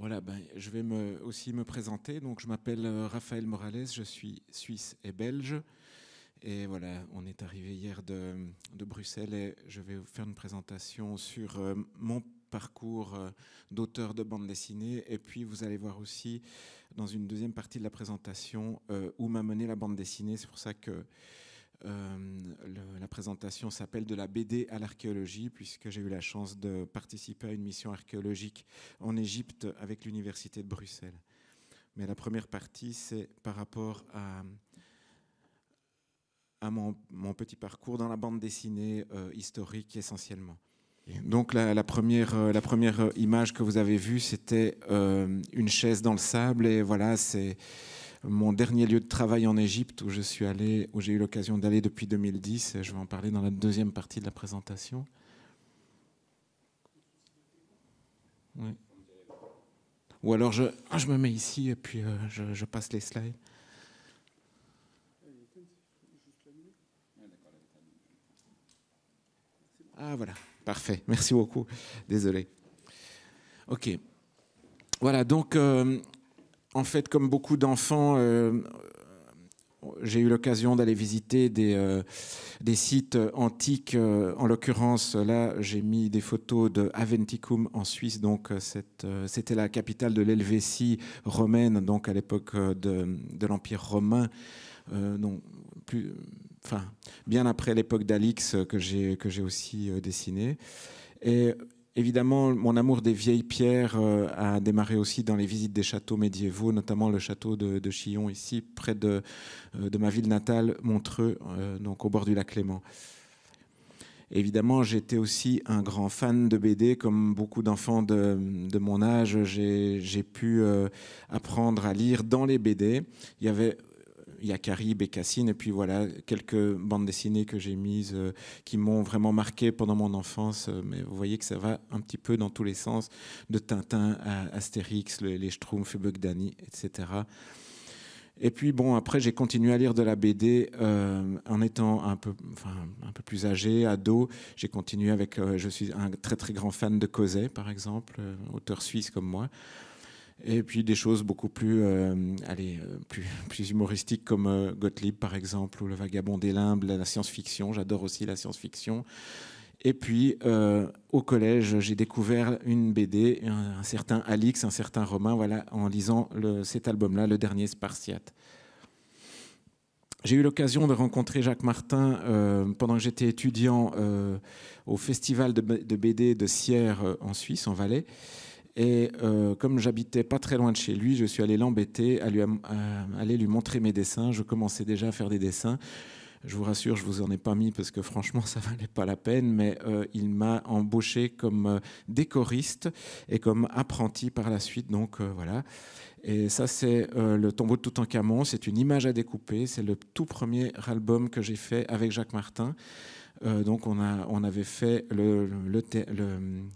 Voilà, ben, je vais aussi me présenter. Donc, je m'appelle euh, Raphaël Morales, je suis suisse et belge. Et voilà, on est arrivé hier de, Bruxelles et je vais vous faire une présentation sur euh, mon parcours euh, d'auteur de bande dessinée. Et puis, vous allez voir aussi, dans une deuxième partie de la présentation, où m'a mené la bande dessinée. C'est pour ça que euh, la présentation s'appelle De la BD à l'archéologie, puisque j'ai eu la chance de participer à une mission archéologique en Égypte avec l'Université de Bruxelles. Mais la première partie, c'est par rapport à, à mon, petit parcours dans la bande dessinée euh, historique essentiellement. Donc la, première, la, première, euh, image que vous avez vue, c'était une chaise dans le sable et voilà, c'est mon dernier lieu de travail en Égypte où je suis allé, où j'ai eu l'occasion d'aller depuis 2010. Je vais en parler dans la deuxième partie de la présentation. Ou alors ah, je, me mets ici et puis euh, je, passe les slides. Ah voilà, parfait. Merci beaucoup. Désolé. Ok. Voilà, donc euh, en fait, comme beaucoup d'enfants, euh, j'ai eu l'occasion d'aller visiter des, euh, sites euh, antiques. en l'occurrence, là, j'ai mis des photos de Aventicum en Suisse. Donc, c'était la capitale de l'Helvétie romaine, donc à l'époque de, l'Empire romain. plus, enfin, bien après l'époque d'Alix que j'ai aussi dessiné. Et Évidemment, mon amour des vieilles pierres euh, a démarré aussi dans les visites des châteaux médiévaux, notamment le château de, Chillon, ici, près euh, de, ma ville natale, Montreux, euh, donc au bord du lac Léman. Évidemment, j'étais aussi un grand fan de BD, comme beaucoup d'enfants de, mon âge. J'ai pu apprendre à lire dans les BD. Il y avait y a et Cassine, et puis voilà, quelques bandes dessinées que j'ai mises euh, qui m'ont vraiment marqué pendant mon enfance. Euh, mais vous voyez que ça va un petit peu dans tous les sens, de Tintin à Astérix, les Schtroumpfs, Buck etc. Et puis bon, après j'ai continué à lire de la BD euh, en étant un peu, un peu plus âgé, ado. J'ai continué avec, je suis un très très grand fan de Coset par exemple, auteur suisse comme moi. Et puis des choses beaucoup plus, euh, allez, euh, plus, humoristiques comme euh, Gottlieb, par exemple, ou Le Vagabond des Limbes, la science-fiction. J'adore aussi la science-fiction. Et puis, au collège, j'ai découvert une BD, un, certain Alix, un certain Romain, voilà, en lisant cet album-là, Le Dernier Spartiate. J'ai eu l'occasion de rencontrer Jacques Martin pendant que j'étais étudiant au festival de, de, BD de Sierre en Suisse, en Valais. Et euh, comme j'habitais pas très loin de chez lui, je suis allé l'embêter, à lui, aller lui montrer mes dessins. Je commençais déjà à faire des dessins. Je vous rassure, je vous en ai pas mis parce que franchement, ça valait pas la peine, mais euh, il m'a embauché comme euh, décoriste et comme apprenti par la suite. Donc voilà. Et ça, c'est le tombeau de Toutankhamon. C'est une image à découper. C'est le tout premier album que j'ai fait avec Jacques Martin. Euh, donc on, avait fait une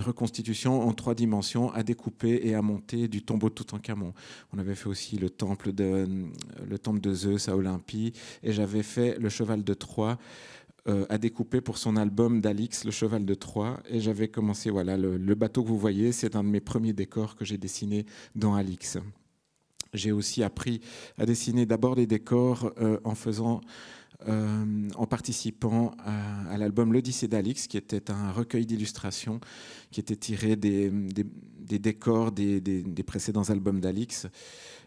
reconstitution en trois dimensions à découper et à monter du tombeau de Toutankhamon. On avait fait aussi le temple de, Zeus à Olympie et j'avais fait le cheval de Troie. Euh, à découper pour son album d'Alix, Le Cheval de Troie. Et j'avais commencé, voilà, le, bateau que vous voyez, c'est un de mes premiers décors que j'ai dessiné dans Alix. J'ai aussi appris à dessiner d'abord les décors euh, en faisant euh, en participant à, l'album L'Odyssée d'Alix, qui était un recueil d'illustrations qui était tiré des, décors des, précédents albums d'Alix.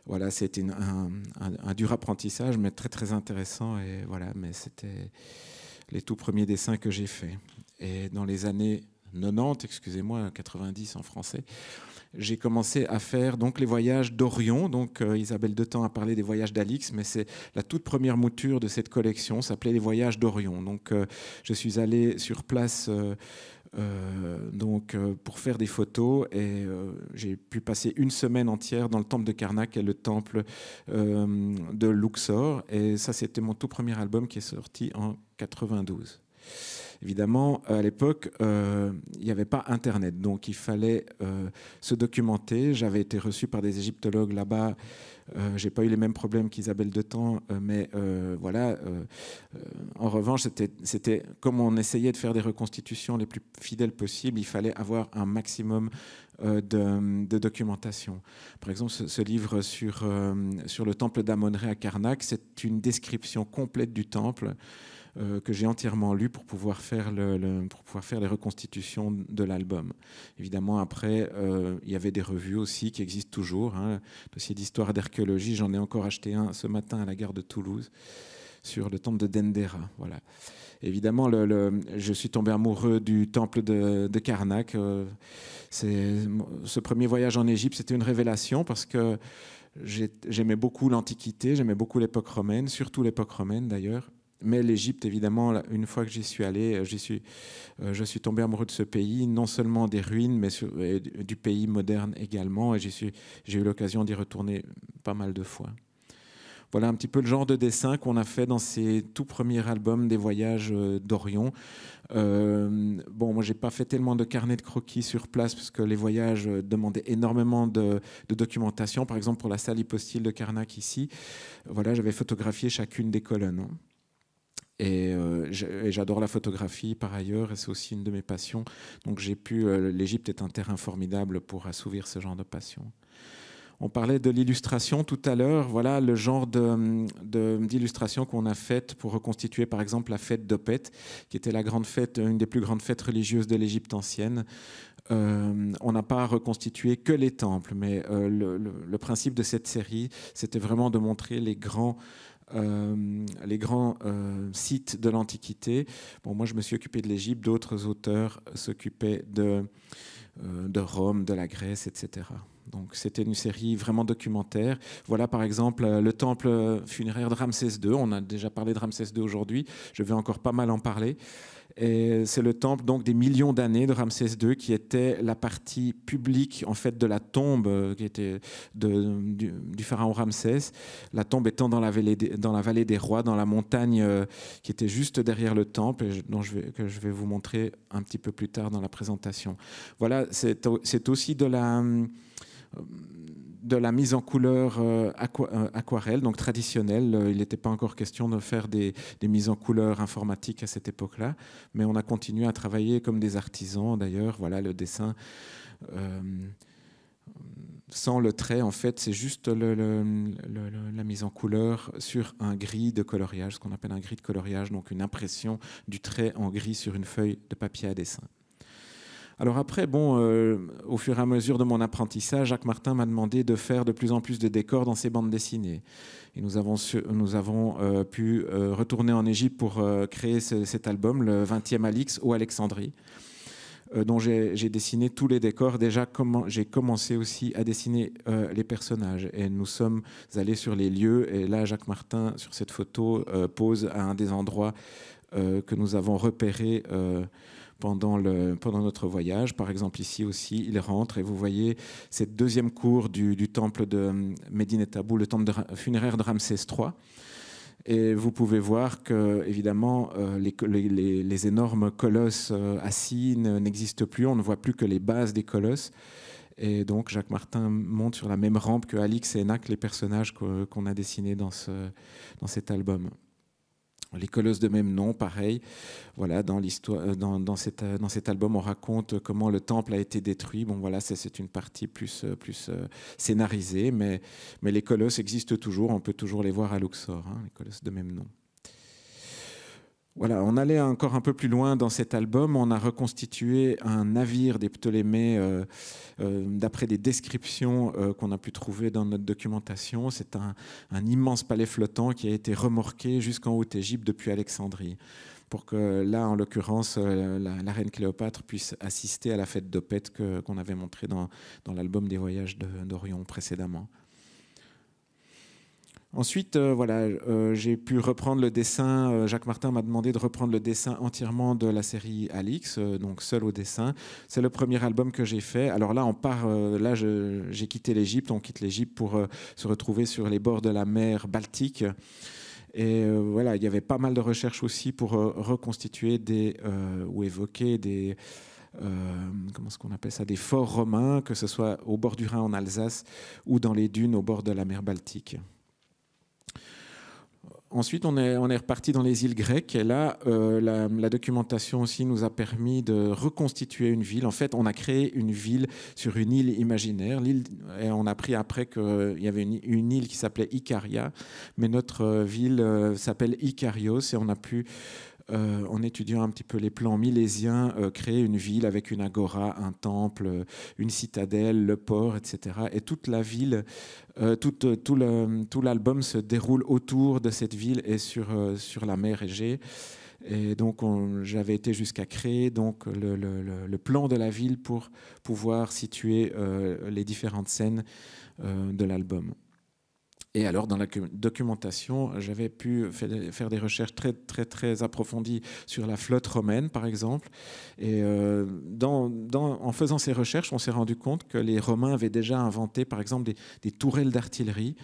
Voilà, c'était un, dur apprentissage, mais très très intéressant. Et voilà, mais c'était les tout premiers dessins que j'ai faits. Et dans les années 90, excusez-moi, 90 en français j'ai commencé à faire donc les voyages d'Orion. Donc euh, Isabelle Detan a parlé des voyages d'Alix, mais c'est la toute première mouture de cette collection, s'appelait les voyages d'Orion. Donc euh, je suis allé sur place. Euh, donc pour faire des photos et j'ai pu passer une semaine entière dans le temple de Karnak et le temple de Luxor et ça c'était mon tout premier album qui est sorti en 92. Évidemment, à l'époque, euh, il n'y avait pas Internet, donc il fallait euh, se documenter. J'avais été reçu par des égyptologues là-bas. Euh, j'ai pas eu les mêmes problèmes qu'Isabelle de temps, euh, mais voilà. en revanche, c'était comme on essayait de faire des reconstitutions les plus fidèles possibles, il fallait avoir un maximum de, documentation. Par exemple, ce, livre sur, sur le temple d'Amonré à Karnak, c'est une description complète du temple. Euh, que j'ai entièrement lu pour pouvoir faire, le, pour pouvoir faire les reconstitutions de l'album. Évidemment, après, euh, il y avait des revues aussi qui existent toujours. Hein, dossier d'histoire d'archéologie, j'en ai encore acheté un ce matin à la gare de Toulouse sur le temple de Dendera. Voilà. Évidemment, le, je suis tombé amoureux du temple de, Karnak. Euh, ce premier voyage en Égypte, c'était une révélation parce que j'aimais beaucoup l'Antiquité, j'aimais beaucoup l'époque romaine, surtout l'époque romaine d'ailleurs. Mais l'Égypte, évidemment, une fois que j'y suis allé, euh, j'y suis, euh, je suis tombé amoureux de ce pays, non seulement des ruines, mais du pays moderne également. Et j'ai eu l'occasion d'y retourner pas mal de fois. Voilà un petit peu le genre de dessin qu'on a fait dans ces tout premiers albums des voyages euh, d'Orion. bon, moi, j'ai pas fait tellement de carnets de croquis sur place parce que les voyages demandaient énormément de, documentation. Par exemple, pour la salle hypostyle de Karnak, ici, voilà, j'avais photographié chacune des colonnes. Hein. Euh, et j'adore la photographie par ailleurs, et c'est aussi une de mes passions. Donc j'ai pu. Euh, L'Égypte est un terrain formidable pour assouvir ce genre de passion. On parlait de l'illustration tout à l'heure. Voilà le genre d'illustration de, d'illustration qu'on a faite pour reconstituer, par exemple, la fête d'Opet, qui était la grande fête, une des plus grandes fêtes religieuses de l'Égypte ancienne. Euh, on n'a pas reconstitué que les temples, mais le, le, principe de cette série, c'était vraiment de montrer les grands euh, les grands euh, sites de l'Antiquité. Bon, moi, je me suis occupé de l'Égypte, d'autres auteurs s'occupaient de, euh, de Rome, de la Grèce, etc. Donc, c'était une série vraiment documentaire. Voilà, par exemple, le temple funéraire de Ramsès II. On a déjà parlé de Ramsès II aujourd'hui. Je vais encore pas mal en parler c'est le temple donc des millions d'années de Ramsès II qui était la partie publique en fait de la tombe euh, qui était de, du, pharaon Ramsès. La tombe étant dans la vallée des, dans la vallée des rois, dans la montagne euh, qui était juste derrière le temple, et dont je vais, que je vais vous montrer un petit peu plus tard dans la présentation. Voilà, c'est aussi de la euh, de la mise en couleur euh, euh, aquarelle, donc traditionnelle. Euh, il n'était pas encore question de faire des, mises en couleur informatiques à cette époque-là, mais on a continué à travailler comme des artisans d'ailleurs. Voilà le dessin. sans le trait, en fait, c'est juste la mise en couleur sur un gris de coloriage, ce qu'on appelle un gris de coloriage, donc une impression du trait en gris sur une feuille de papier à dessin. Alors après, bon, euh, au fur et à mesure de mon apprentissage, Jacques Martin m'a demandé de faire de plus en plus de décors dans ses bandes dessinées. Et nous avons, nous avons euh, pu euh, retourner en Égypte pour créer cet album, le 20e Alix ou Alexandrie, dont j'ai dessiné tous les décors. Déjà, j'ai commencé aussi à dessiner les personnages. Et nous sommes allés sur les lieux. Et là, Jacques Martin, sur cette photo, pose à un des endroits que nous avons repérés pendant, le, pendant notre voyage. Par exemple, ici aussi, il rentre et vous voyez cette deuxième cour du, temple de euh, Médine Tabou, le temple funéraire de Ramsès III. Et vous pouvez voir que, évidemment, euh, les, les, énormes colosses euh, assis n'existent plus. On ne voit plus que les bases des colosses. Et donc, Jacques Martin monte sur la même rampe que Alix et Enac, les personnages qu'on a dessinés dans, ce, dans cet album. Les Colosses de même nom, pareil. Voilà, euh, euh, dans cet, album, on raconte comment le temple a été détruit. Bon, voilà, c'est une partie plus, euh, plus scénarisée, mais, mais les Colosses existent toujours. On peut toujours les voir à Luxor, hein, les Colosses de même nom. Voilà, on allait encore un peu plus loin dans cet album. On a reconstitué un navire des Ptolémées euh, euh, d'après des descriptions euh, qu'on a pu trouver dans notre documentation. C'est un, immense palais flottant qui a été remorqué jusqu'en Haute-Égypte depuis Alexandrie pour que là, en l'occurrence, la, reine Cléopâtre puisse assister à la fête d'Opète qu'on avait montrée dans, l'album des voyages d'Orion précédemment. Ensuite, euh, voilà, euh, j'ai pu reprendre le dessin. Euh, Jacques Martin m'a demandé de reprendre le dessin entièrement de la série Alix, donc seul au dessin. C'est le premier album que j'ai fait. Alors là, on part. là, j'ai quitté l'Égypte. On quitte l'Égypte pour se retrouver sur les bords de la mer Baltique. Et voilà, il y avait pas mal de recherches aussi pour reconstituer des, ou évoquer des, comment ce qu'on appelle ça, des forts romains, que ce soit au bord du Rhin en Alsace ou dans les dunes au bord de la mer Baltique. Ensuite, on est, on est reparti dans les îles grecques et là, euh, la, documentation aussi nous a permis de reconstituer une ville. En fait, on a créé une ville sur une île imaginaire. on a appris après qu'il y avait une, île qui s'appelait Icaria, mais notre euh, ville euh, s'appelle Icarios et on a pu euh, en étudiant un petit peu les plans milésiens, euh, créer une ville avec une agora, un temple, euh, une citadelle, le port, etc. Et toute la ville, tout, l'album se déroule autour de cette ville et sur, la mer Égée. Et donc j'avais été jusqu'à créer donc le, plan de la ville pour pouvoir situer les différentes scènes de l'album. Et alors, dans la documentation, j'avais pu faire des recherches très, très, très approfondies sur la flotte romaine, par exemple. Et euh, en faisant ces recherches, on s'est rendu compte que les Romains avaient déjà inventé, par exemple, des tourelles d'artillerie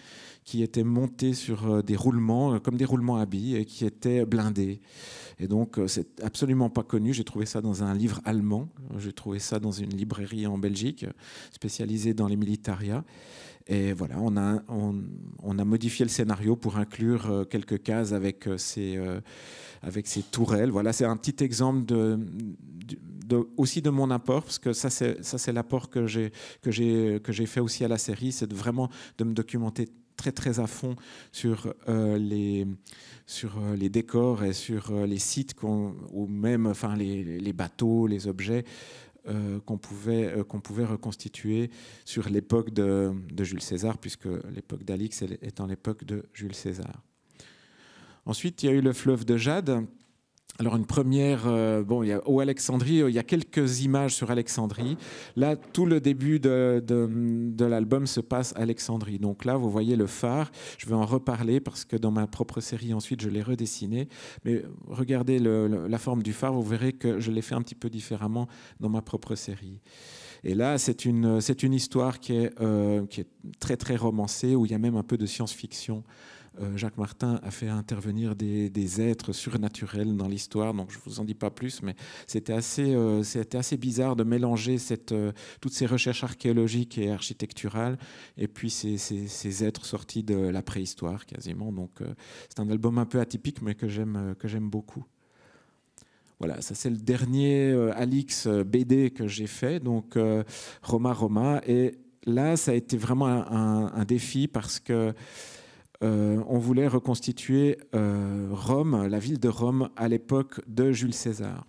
qui étaient montés sur euh, des roulements, euh, comme des roulements à billes, et qui étaient blindés. Et donc, euh, c'est absolument pas connu. J'ai trouvé ça dans un livre allemand. J'ai trouvé ça dans une librairie en Belgique, spécialisée dans les militariats. Et voilà, on a, on, a modifié le scénario pour inclure quelques cases avec ces, avec ces tourelles. Voilà, c'est un petit exemple de, aussi de mon apport, parce que ça, c'est l'apport que j'ai fait aussi à la série, c'est vraiment de me documenter très très à fond sur euh, les sur euh, les décors et sur euh, les sites ou même enfin les, bateaux, les objets qu'on pouvait qu'on pouvait reconstituer sur l'époque de, de, Jules César puisque l'époque d'Alix en l'époque de Jules César. Ensuite, il y a eu le fleuve de Jade alors une première, euh, bon, il y a, au Alexandrie, euh, il y a quelques images sur Alexandrie. Là, tout le début de, l'album se passe à Alexandrie. Donc là, vous voyez le phare. Je vais en reparler parce que dans ma propre série, ensuite, je l'ai redessiné. Mais regardez la forme du phare, vous verrez que je l'ai fait un petit peu différemment dans ma propre série. Et là, c'est une, histoire qui euh, qui est très, très romancée, où il y a même un peu de science-fiction. Euh, Jacques Martin a fait intervenir des, êtres surnaturels dans l'histoire, donc je ne vous en dis pas plus, mais c'était assez, euh, c'était assez bizarre de mélanger euh, toutes ces recherches archéologiques et architecturales, et puis ces, ces, êtres sortis de la préhistoire quasiment. Donc c'est un album un peu atypique, mais que j'aime, beaucoup. Voilà, ça c'est le dernier Alix BD que j'ai fait, donc Roma Roma. Et là, ça a été vraiment un défi parce que euh, on voulait reconstituer euh, Rome, la ville de Rome à l'époque de Jules César.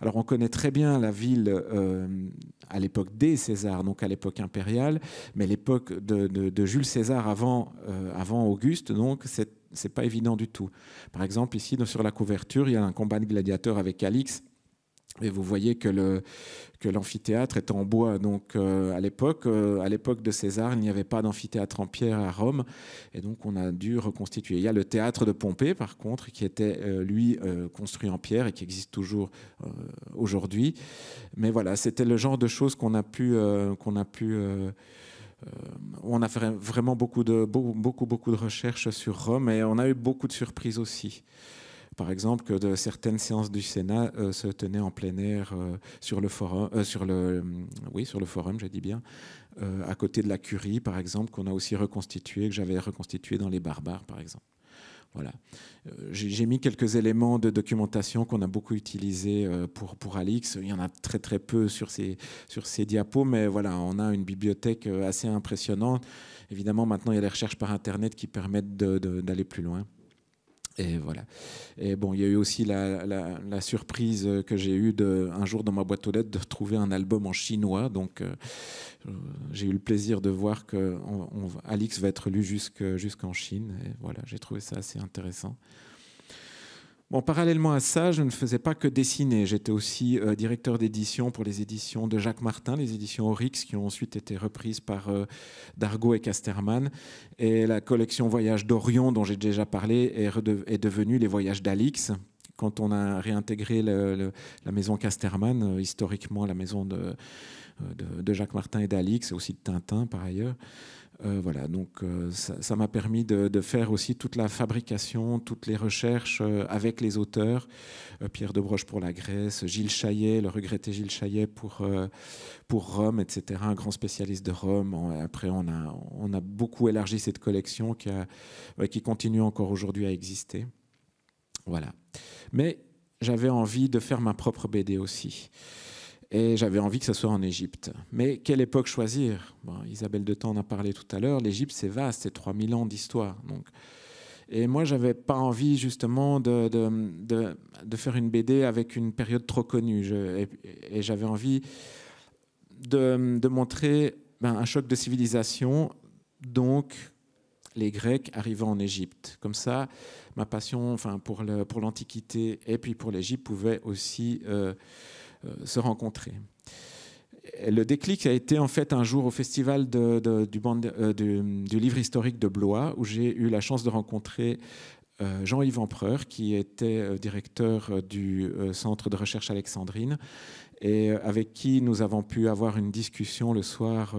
Alors on connaît très bien la ville euh, à l'époque des Césars, donc à l'époque impériale, mais l'époque de, Jules César avant, Auguste, donc c'est n'est pas évident du tout. Par exemple, ici, sur la couverture, il y a un combat de gladiateurs avec Alix et vous voyez que le l'amphithéâtre est en bois. Donc euh, à l'époque, euh, à l'époque de César, il n'y avait pas d'amphithéâtre en pierre à Rome, et donc on a dû reconstituer. Il y a le théâtre de Pompée, par contre, qui était euh, lui construit en pierre et qui existe toujours aujourd'hui. Mais voilà, c'était le genre de choses qu'on a pu qu'on a pu on a fait vraiment beaucoup de beaucoup beaucoup de recherches sur Rome et on a eu beaucoup de surprises aussi. Par exemple, que de, certaines séances du Sénat euh, se tenaient en plein air euh, sur le forum, euh, sur le, oui, sur le forum, j'ai dit bien, à côté de la Curie, par exemple, qu'on a aussi reconstitué, que j'avais reconstitué dans les Barbares, par exemple. Voilà. J'ai mis quelques éléments de documentation qu'on a beaucoup utilisés pour, pour Alix. Il y en a très très peu sur ces, sur ces diapos, mais voilà, on a une bibliothèque assez impressionnante. Évidemment, maintenant, il y a les recherches par Internet qui permettent d'aller plus loin. Et voilà. Et bon, il y a eu aussi la, surprise que j'ai eue un jour dans ma boîte aux lettres de trouver un album en chinois. Donc, euh, j'ai eu le plaisir de voir que on, va être lu jusqu'en Chine. Et voilà, j'ai trouvé ça assez intéressant parallèlement à ça, je ne faisais pas que dessiner. J'étais aussi euh, directeur d'édition pour les éditions de Jacques Martin, les éditions Oryx qui ont ensuite été reprises par euh, Dargaud et Casterman. Et la collection Voyages d'Orion, dont j'ai déjà parlé, est, devenue les Voyages d'Alix. Quand on a réintégré le, la maison Casterman, euh, historiquement la maison de, de, de, Jacques Martin et d'Alix, et aussi de Tintin par ailleurs, euh, voilà, donc euh, ça m'a permis de, faire aussi toute la fabrication, toutes les recherches euh, avec les auteurs, Pierre Debroche pour la Grèce, Gilles Chaillet, le regretté Gilles Chaillet pour, Rome, etc., un grand spécialiste de Rome. Après, on a, beaucoup élargi cette collection qui, qui continue encore aujourd'hui à exister. Voilà. Mais j'avais envie de faire ma propre BD aussi. Et j'avais envie que ce soit en Égypte. Mais quelle époque choisir Isabelle de Temps en a parlé tout à l'heure. L'Égypte, c'est vaste, c'est 3000 ans d'histoire. Donc. Et moi, je n'avais pas envie justement de, de, de, faire une BD avec une période trop connue. et, j'avais envie de, montrer ben, un choc de civilisation, donc les Grecs arrivant en Égypte. Comme ça, ma passion enfin, pour l'Antiquité pour et puis pour l'Égypte pouvait aussi... Euh, euh, se rencontrer. le déclic a été en fait un jour au festival euh, du, livre historique de Blois, où j'ai eu la chance de rencontrer euh, Jean-Yves Empereur, qui était directeur du Centre de recherche Alexandrine, et avec qui nous avons pu avoir une discussion le soir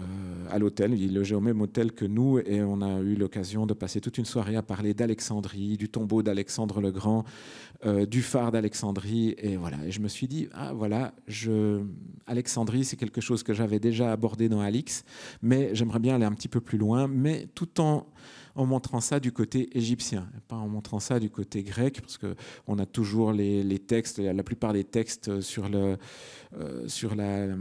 euh, à l'hôtel. Il logeait au même hôtel que nous et on a eu l'occasion de passer toute une soirée à parler d'Alexandrie, du tombeau d'Alexandre le Grand, euh, du phare d'Alexandrie. Et voilà. Et je me suis dit, ah voilà, je... Alexandrie, c'est quelque chose que j'avais déjà abordé dans Alix, mais j'aimerais bien aller un petit peu plus loin, mais tout en en montrant ça du côté égyptien, pas en montrant ça du côté grec, parce on a toujours les, textes, la plupart des textes sur, le, euh, euh,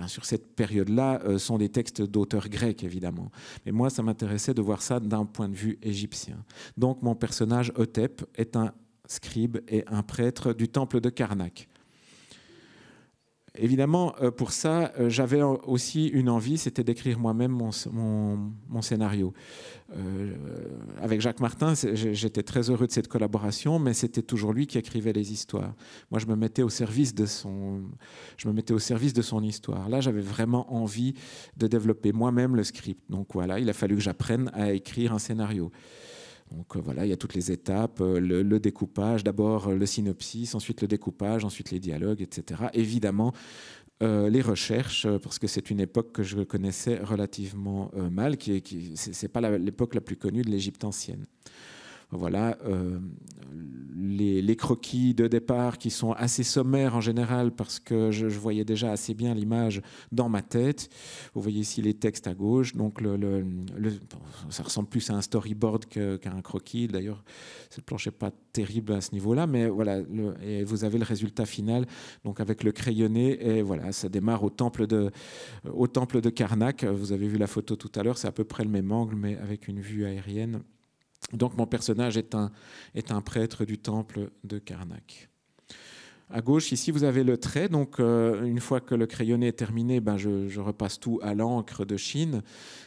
sur, cette période-là euh, sont des textes d'auteurs grecs, évidemment. Mais moi, ça m'intéressait de voir ça d'un point de vue égyptien. Donc mon personnage, Otep est un scribe et un prêtre du temple de Karnak évidemment, euh, pour ça, euh, j'avais aussi une envie, c'était d'écrire moi-même mon, scénario. Euh, avec Jacques Martin, j'étais très heureux de cette collaboration, mais c'était toujours lui qui écrivait les histoires. Moi, je me au service je me mettais au service de son histoire. Là, j'avais vraiment envie de développer moi-même le script. Donc voilà, il a fallu que j'apprenne à écrire un scénario. Donc euh, voilà, il y a toutes les étapes, euh, le, découpage, d'abord euh, le synopsis, ensuite le découpage, ensuite les dialogues, etc. Évidemment, les recherches, parce que c'est une époque que je connaissais relativement mal, qui, n'est pas l'époque la plus connue de l'Égypte ancienne. Voilà, euh, les, croquis de départ qui sont assez sommaires en général parce que je, voyais déjà assez bien l'image dans ma tête. Vous voyez ici les textes à gauche, donc ça ressemble plus à un storyboard qu'à un croquis. D'ailleurs, cette planche n'est pas terrible à ce niveau-là, mais voilà, et vous avez le résultat final donc avec le crayonné et voilà, ça démarre au temple au temple de Karnak. Vous avez vu la photo tout à l'heure, c'est à peu près le même angle mais avec une vue aérienne. Donc mon personnage est un, prêtre du temple de Karnak. À gauche, ici, vous avez le trait. Donc, euh, une fois que le crayonné est terminé, ben, je, repasse tout à l'encre de Chine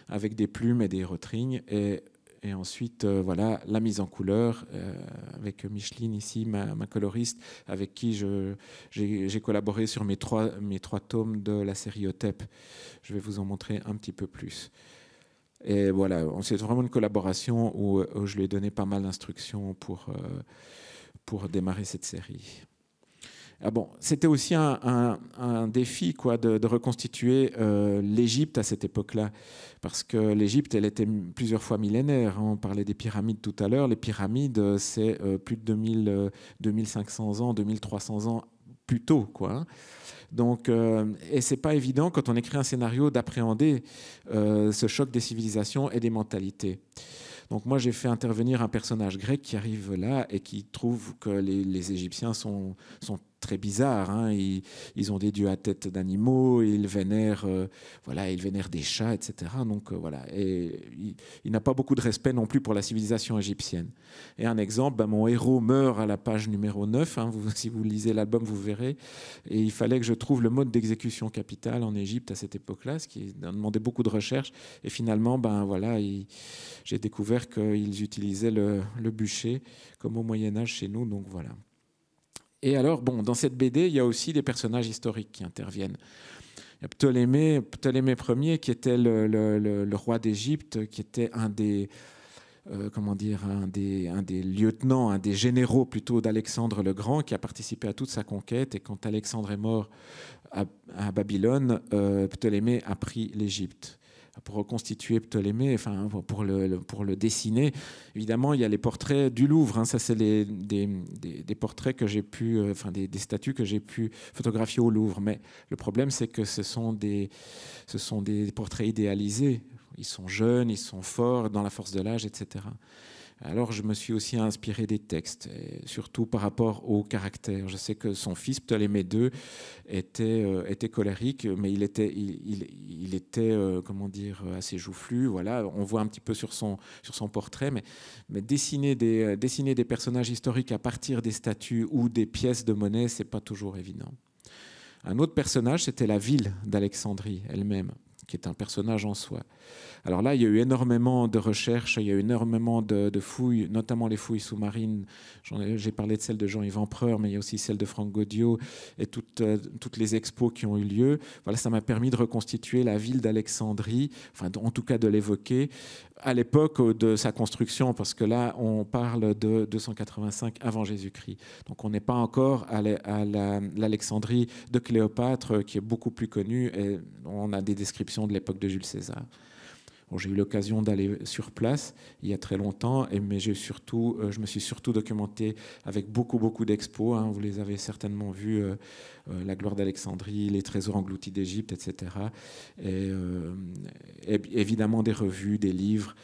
avec des plumes et des retrignes. Et, ensuite, euh, voilà, la mise en couleur euh, avec Micheline ici, ma, coloriste, avec qui j'ai collaboré sur mes trois, mes trois tomes de la série OTEP. Je vais vous en montrer un petit peu plus. Et voilà, c'est vraiment une collaboration où, je lui ai donné pas mal d'instructions pour, euh, pour démarrer cette série. Ah bon, c'était aussi un, un, défi quoi, de, reconstituer euh, l'Égypte à cette époque-là, parce que l'Égypte, elle était plusieurs fois millénaire. Hein. On parlait des pyramides tout à l'heure. Les pyramides, c'est euh, plus de 2000, 2500 ans, 2300 ans plus tôt. Quoi. Donc, euh, et c'est pas évident quand on écrit un scénario d'appréhender euh, ce choc des civilisations et des mentalités. Donc moi j'ai fait intervenir un personnage grec qui arrive là et qui trouve que les, Égyptiens sont, sont très bizarre. Hein. Ils, ont des dieux à tête d'animaux, ils vénèrent, euh, voilà, ils vénèrent des chats, etc. Donc euh, voilà, il, n'a pas beaucoup de respect non plus pour la civilisation égyptienne. Et un exemple, ben, mon héros meurt à la page numéro 9. Hein. si vous lisez l'album, vous verrez. Et il fallait que je trouve le mode d'exécution capitale en Égypte à cette époque-là, ce qui demandait beaucoup de recherches. Et finalement, ben voilà, j'ai découvert qu'ils utilisaient le, le bûcher comme au Moyen Âge chez nous. Donc voilà. Et alors, bon, dans cette BD, il y a aussi des personnages historiques qui interviennent. Il y a Ptolémée, Ptolémée Ier, qui était le, roi d'Égypte, qui était un des, euh, comment dire, un des, lieutenants, un des généraux plutôt d'Alexandre le Grand, qui a participé à toute sa conquête. Et quand Alexandre est mort à, Babylone, euh, Ptolémée a pris l'Égypte pour reconstituer Ptolémée, enfin, pour le, pour le dessiner. Évidemment, il y a les portraits du Louvre. Hein, ça, c'est des, des, portraits que j'ai pu, euh, enfin, des, des statues que j'ai pu photographier au Louvre. Mais le problème, c'est que ce sont, des, ce sont des portraits idéalisés. Ils sont jeunes, ils sont forts, dans la force de l'âge, etc. Alors je me suis aussi inspiré des textes, surtout par rapport au caractère. Je sais que son fils, Ptolémée II, euh, était, colérique, mais il était, euh, comment dire, assez joufflu. Voilà, on voit un petit peu sur son, portrait, mais, dessiner, des, euh, dessiner des personnages historiques à partir des statues ou des pièces de monnaie, c'est pas toujours évident. Un autre personnage, c'était la ville d'Alexandrie elle-même, qui est un personnage en soi. Alors là, il y a eu énormément de recherches, il y a eu énormément de, fouilles, notamment les fouilles sous-marines. J'ai parlé de celle de Jean-Yves Empereur, mais il y a aussi celle de Franck Godiot et euh, toutes, les expos qui ont eu lieu. Voilà, ça m'a permis de reconstituer la ville d'Alexandrie, enfin, en tout cas de l'évoquer, à l'époque euh, de sa construction, parce que là, on parle de 285 avant Jésus-Christ. Donc on n'est pas encore à l'Alexandrie de Cléopâtre, euh, qui est beaucoup plus connue, et on a des descriptions de l'époque de Jules César j'ai eu l'occasion d'aller sur place il y a très longtemps, mais j'ai surtout, euh, je me suis surtout documenté avec beaucoup, beaucoup d'expos. Hein. vous les avez certainement vus, euh, euh, La gloire d'Alexandrie, Les trésors engloutis d'Égypte, etc. Et, évidemment des revues, des livres.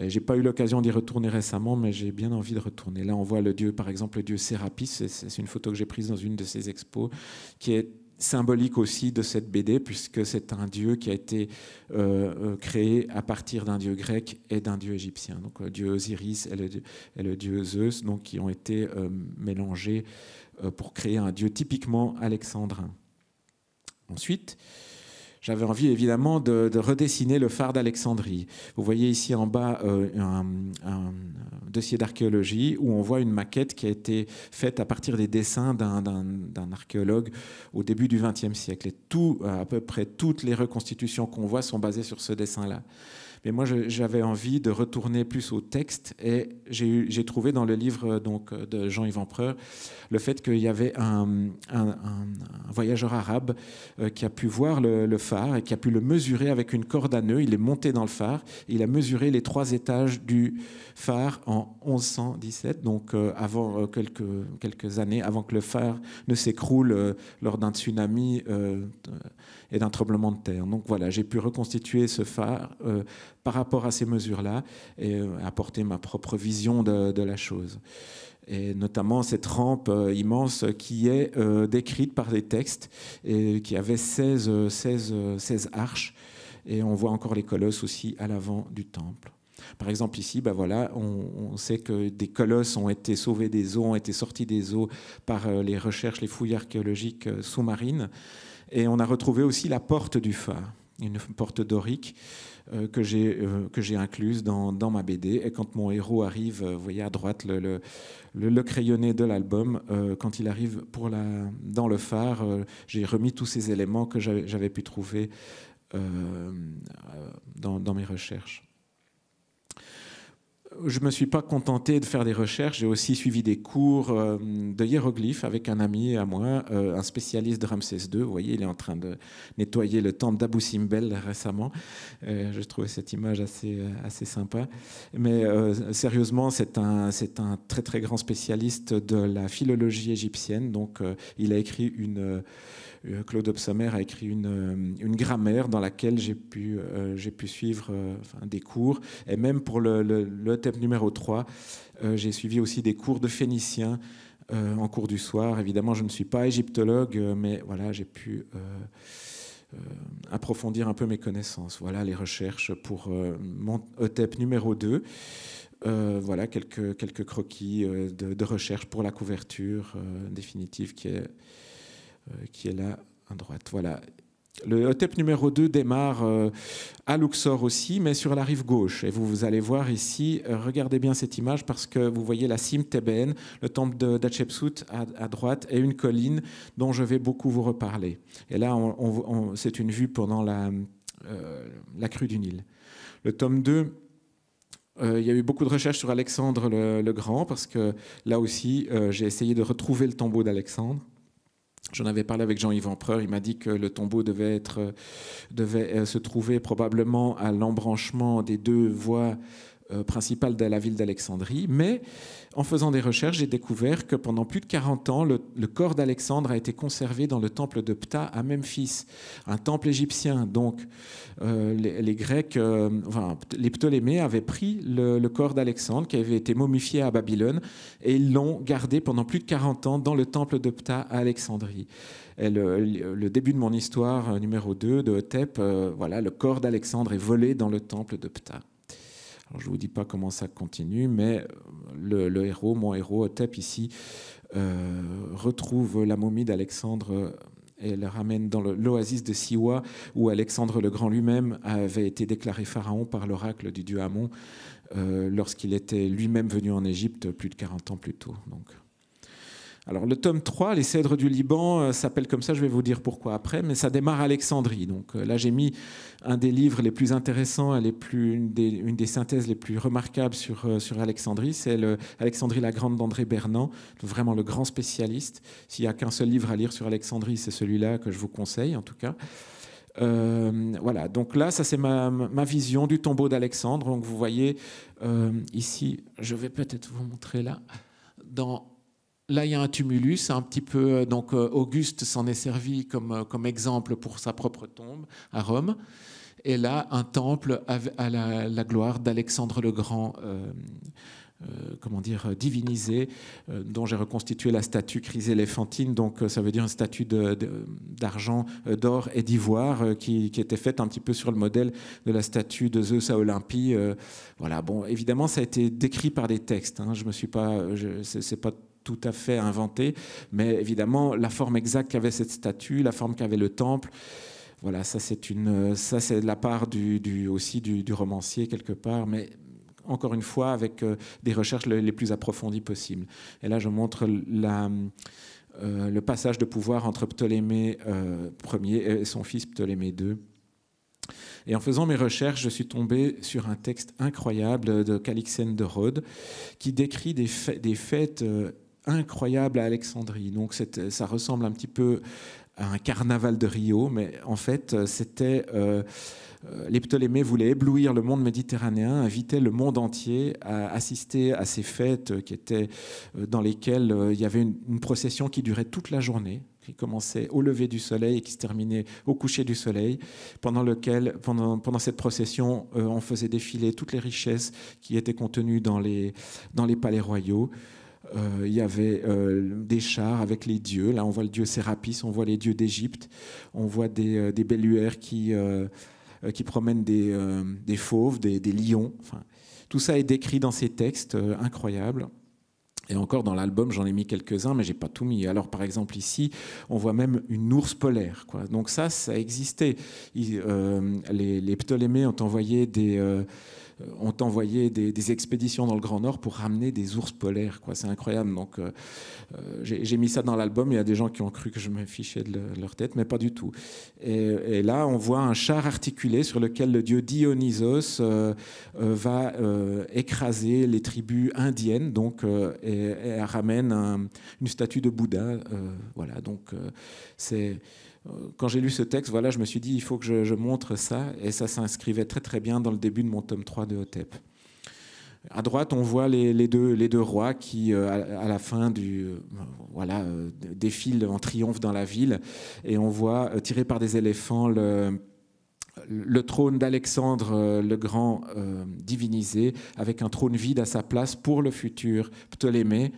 J'ai pas eu l'occasion d'y retourner récemment, mais j'ai bien envie de retourner. Là, on voit le dieu, par exemple, le dieu Sérapis. C'est une photo que j'ai prise dans une de ces expos, qui est symbolique aussi de cette BD, puisque c'est un dieu qui a été euh, euh, créé à partir d'un dieu grec et d'un dieu égyptien. Donc le dieu Osiris et le, dieu Zeus, donc, qui ont été euh, mélangés pour créer un dieu typiquement alexandrin. Ensuite, j'avais envie évidemment de, redessiner le phare d'Alexandrie. Vous voyez ici en bas euh, un, dossier d'archéologie où on voit une maquette qui a été faite à partir des dessins d'un archéologue au début du XXe siècle. Et tout, à peu près toutes les reconstitutions qu'on voit sont basées sur ce dessin-là. Mais moi, j'avais envie de retourner plus au texte et j'ai trouvé dans le livre euh, donc, euh, de Jean-Yves Empereur le fait qu'il y avait un, voyageur arabe euh, qui a pu voir le, phare et qui a pu le mesurer avec une corde à nœuds. Il est monté dans le phare et il a mesuré les trois étages du phare en 1117, donc avant quelques, quelques années, avant que le phare ne s'écroule lors d'un tsunami et d'un tremblement de terre. Donc voilà, j'ai pu reconstituer ce phare par rapport à ces mesures-là et euh, apporter ma propre vision de, la chose. Et notamment cette rampe euh, immense qui est euh, décrite par des textes et qui avait 16, 16, 16 arches. Et on voit encore les colosses aussi à l'avant du temple. Par exemple, ici, ben voilà, on, on, sait que des colosses ont été sauvés des eaux, ont été sortis des eaux par les recherches, les fouilles archéologiques sous-marines. Et on a retrouvé aussi la porte du phare une porte dorique euh, euh, que j'ai incluse dans, ma BD. Et quand mon héros arrive, euh, vous voyez à droite le, le, crayonné de l'album, quand il arrive pour la, dans le phare, j'ai remis tous ces éléments que j'avais pu trouver dans, mes recherches je ne me suis pas contenté de faire des recherches, j'ai aussi suivi des cours euh, de hiéroglyphes avec un ami à moi, euh, un spécialiste de Ramsès II. Vous voyez, il est en train de nettoyer le temple d'Abou Simbel récemment. Euh, je trouvais cette image assez, assez sympa. Mais sérieusement, c'est un, c'est un très très grand spécialiste de la philologie égyptienne. Donc, il a écrit une. Euh, Claude Obsamer a écrit euh, une, grammaire dans laquelle j'ai pu, euh, pu suivre des cours. Et même pour le, thème numéro 3, j'ai suivi aussi des cours de phéniciens en cours du soir. Évidemment, je ne suis pas égyptologue, mais voilà, j'ai pu approfondir un peu mes connaissances. Voilà les recherches pour mon ETEP numéro 2. voilà quelques, quelques croquis de, recherche pour la couverture définitive qui est euh, qui est là à droite. Voilà. Le temple numéro 2 démarre euh, à Luxor aussi, mais sur la rive gauche. Et vous, vous allez voir ici, euh, regardez bien cette image parce que vous voyez la cime Thébène, le temple d'Hatshepsut à, droite et une colline dont je vais beaucoup vous reparler. Et là, c'est une vue pendant la, la crue du Nil. Le tome 2 il y a eu beaucoup de recherches sur Alexandre le, Grand, parce que là aussi, j'ai essayé de retrouver le tombeau d'Alexandre. J'en avais parlé avec Jean-Yves Empereur, il m'a dit que le tombeau devait, être, euh, devait euh, se trouver probablement à l'embranchement des deux voies euh, principal de la ville d'Alexandrie, mais en faisant des recherches, j'ai découvert que pendant plus de 40 ans, le, corps d'Alexandre a été conservé dans le temple de Ptah à Memphis, un temple égyptien. Donc euh, les, Grecs, euh, enfin, les Ptolémées avaient pris le, corps d'Alexandre qui avait été momifié à Babylone et l'ont gardé pendant plus de 40 ans dans le temple de Ptah à Alexandrie. Et le, début de mon histoire numéro 2 de Hotep, voilà, le corps d'Alexandre est volé dans le temple de Ptah. Alors, je ne vous dis pas comment ça continue, mais euh, le, héros, mon héros, Otep, ici, euh, retrouve la momie d'Alexandre euh, et le ramène dans l'oasis de Siwa, où Alexandre le Grand lui-même avait été déclaré pharaon par l'oracle du dieu Amon lorsqu'il était lui-même venu en Égypte plus de 40 ans plus tôt. Donc. Alors le tome 3, Les Cèdres du Liban, euh, s'appelle comme ça, je vais vous dire pourquoi après, mais ça démarre à Alexandrie. Donc euh, là, j'ai mis un des livres les plus intéressants une, des, synthèses les plus remarquables sur, euh, sur Alexandrie. C'est Alexandrie la Grande d'André Bernand, vraiment le grand spécialiste. S'il n'y a qu'un seul livre à lire sur Alexandrie, c'est celui-là que je vous conseille en tout cas. voilà, donc là, ça c'est ma, ma, vision du tombeau d'Alexandre. Donc vous voyez ici, je vais peut-être vous montrer là, dans Là, il y a un tumulus, un petit peu. Euh, donc, euh, Auguste s'en est servi comme, euh, comme exemple pour sa propre tombe à Rome. Et là, un temple à la, gloire d'Alexandre le Grand, comment dire, divinisé, dont j'ai reconstitué la statue chryséléphantine. Donc, ça veut dire une statue d'argent, d'or et d'ivoire qui, était faite un petit peu sur le modèle de la statue de Zeus à Olympie. voilà. Bon, évidemment, ça a été décrit par des textes. Hein. Je me suis pas, c'est pas tout à fait inventé, mais évidemment, la forme exacte qu'avait cette statue, la forme qu'avait le temple, voilà, ça c'est une, ça c'est de la part du, aussi du, romancier quelque part, mais encore une fois avec euh, des recherches les plus approfondies possibles. Et là, je montre la, euh, le passage de pouvoir entre Ptolémée 1 euh, Ier et son fils Ptolémée II. Et en faisant mes recherches, je suis tombé sur un texte incroyable de Calixène de Rhodes qui décrit des, fêtes, des fêtes incroyable à Alexandrie. Donc ça ressemble un petit peu à un carnaval de Rio, mais en fait, c'était. Euh, euh, les Ptolémées voulaient éblouir le monde méditerranéen, inviter le monde entier à assister à ces fêtes qui étaient, euh, dans lesquelles il y avait une, procession qui durait toute la journée, qui commençait au lever du soleil et qui se terminait au coucher du soleil, pendant lequel, pendant, cette procession, on faisait défiler toutes les richesses qui étaient contenues dans les palais royaux. Euh, il y avait euh, des chars avec les dieux. Là, on voit le dieu Sérapis, on voit les dieux d'Égypte, on voit des, euh, des belluaires qui, qui promènent des, des fauves, des, lions. Enfin, tout ça est décrit dans ces textes incroyables. Et encore dans l'album, j'en ai mis quelques-uns, mais j'ai pas tout mis. Alors par exemple ici, on voit même une ours polaire. Quoi. Donc ça, ça existait. les, Ptolémées ont envoyé des, euh, ont envoyé des, expéditions dans le Grand Nord pour ramener des ours polaires. Quoi. C'est incroyable. Donc, euh, euh, j'ai, mis ça dans l'album. Il y a des gens qui ont cru que je m'affichais de leur tête, mais pas du tout. Et, là, on voit un char articulé sur lequel le dieu Dionysos va écraser les tribus indiennes. Donc, et, ramène une statue de Bouddha. voilà. Donc, c'est quand j'ai lu ce texte, voilà, je me suis dit, il faut que je, montre ça, et ça s'inscrivait très très bien dans le début de mon tome 3 de Hotep. À droite, on voit les, deux, les deux, rois qui, euh, à la fin du, euh, voilà, euh, défilent en triomphe dans la ville, et on voit tiré par des éléphants le, le trône d'Alexandre le Grand divinisé, avec un trône vide à sa place pour le futur Ptolémée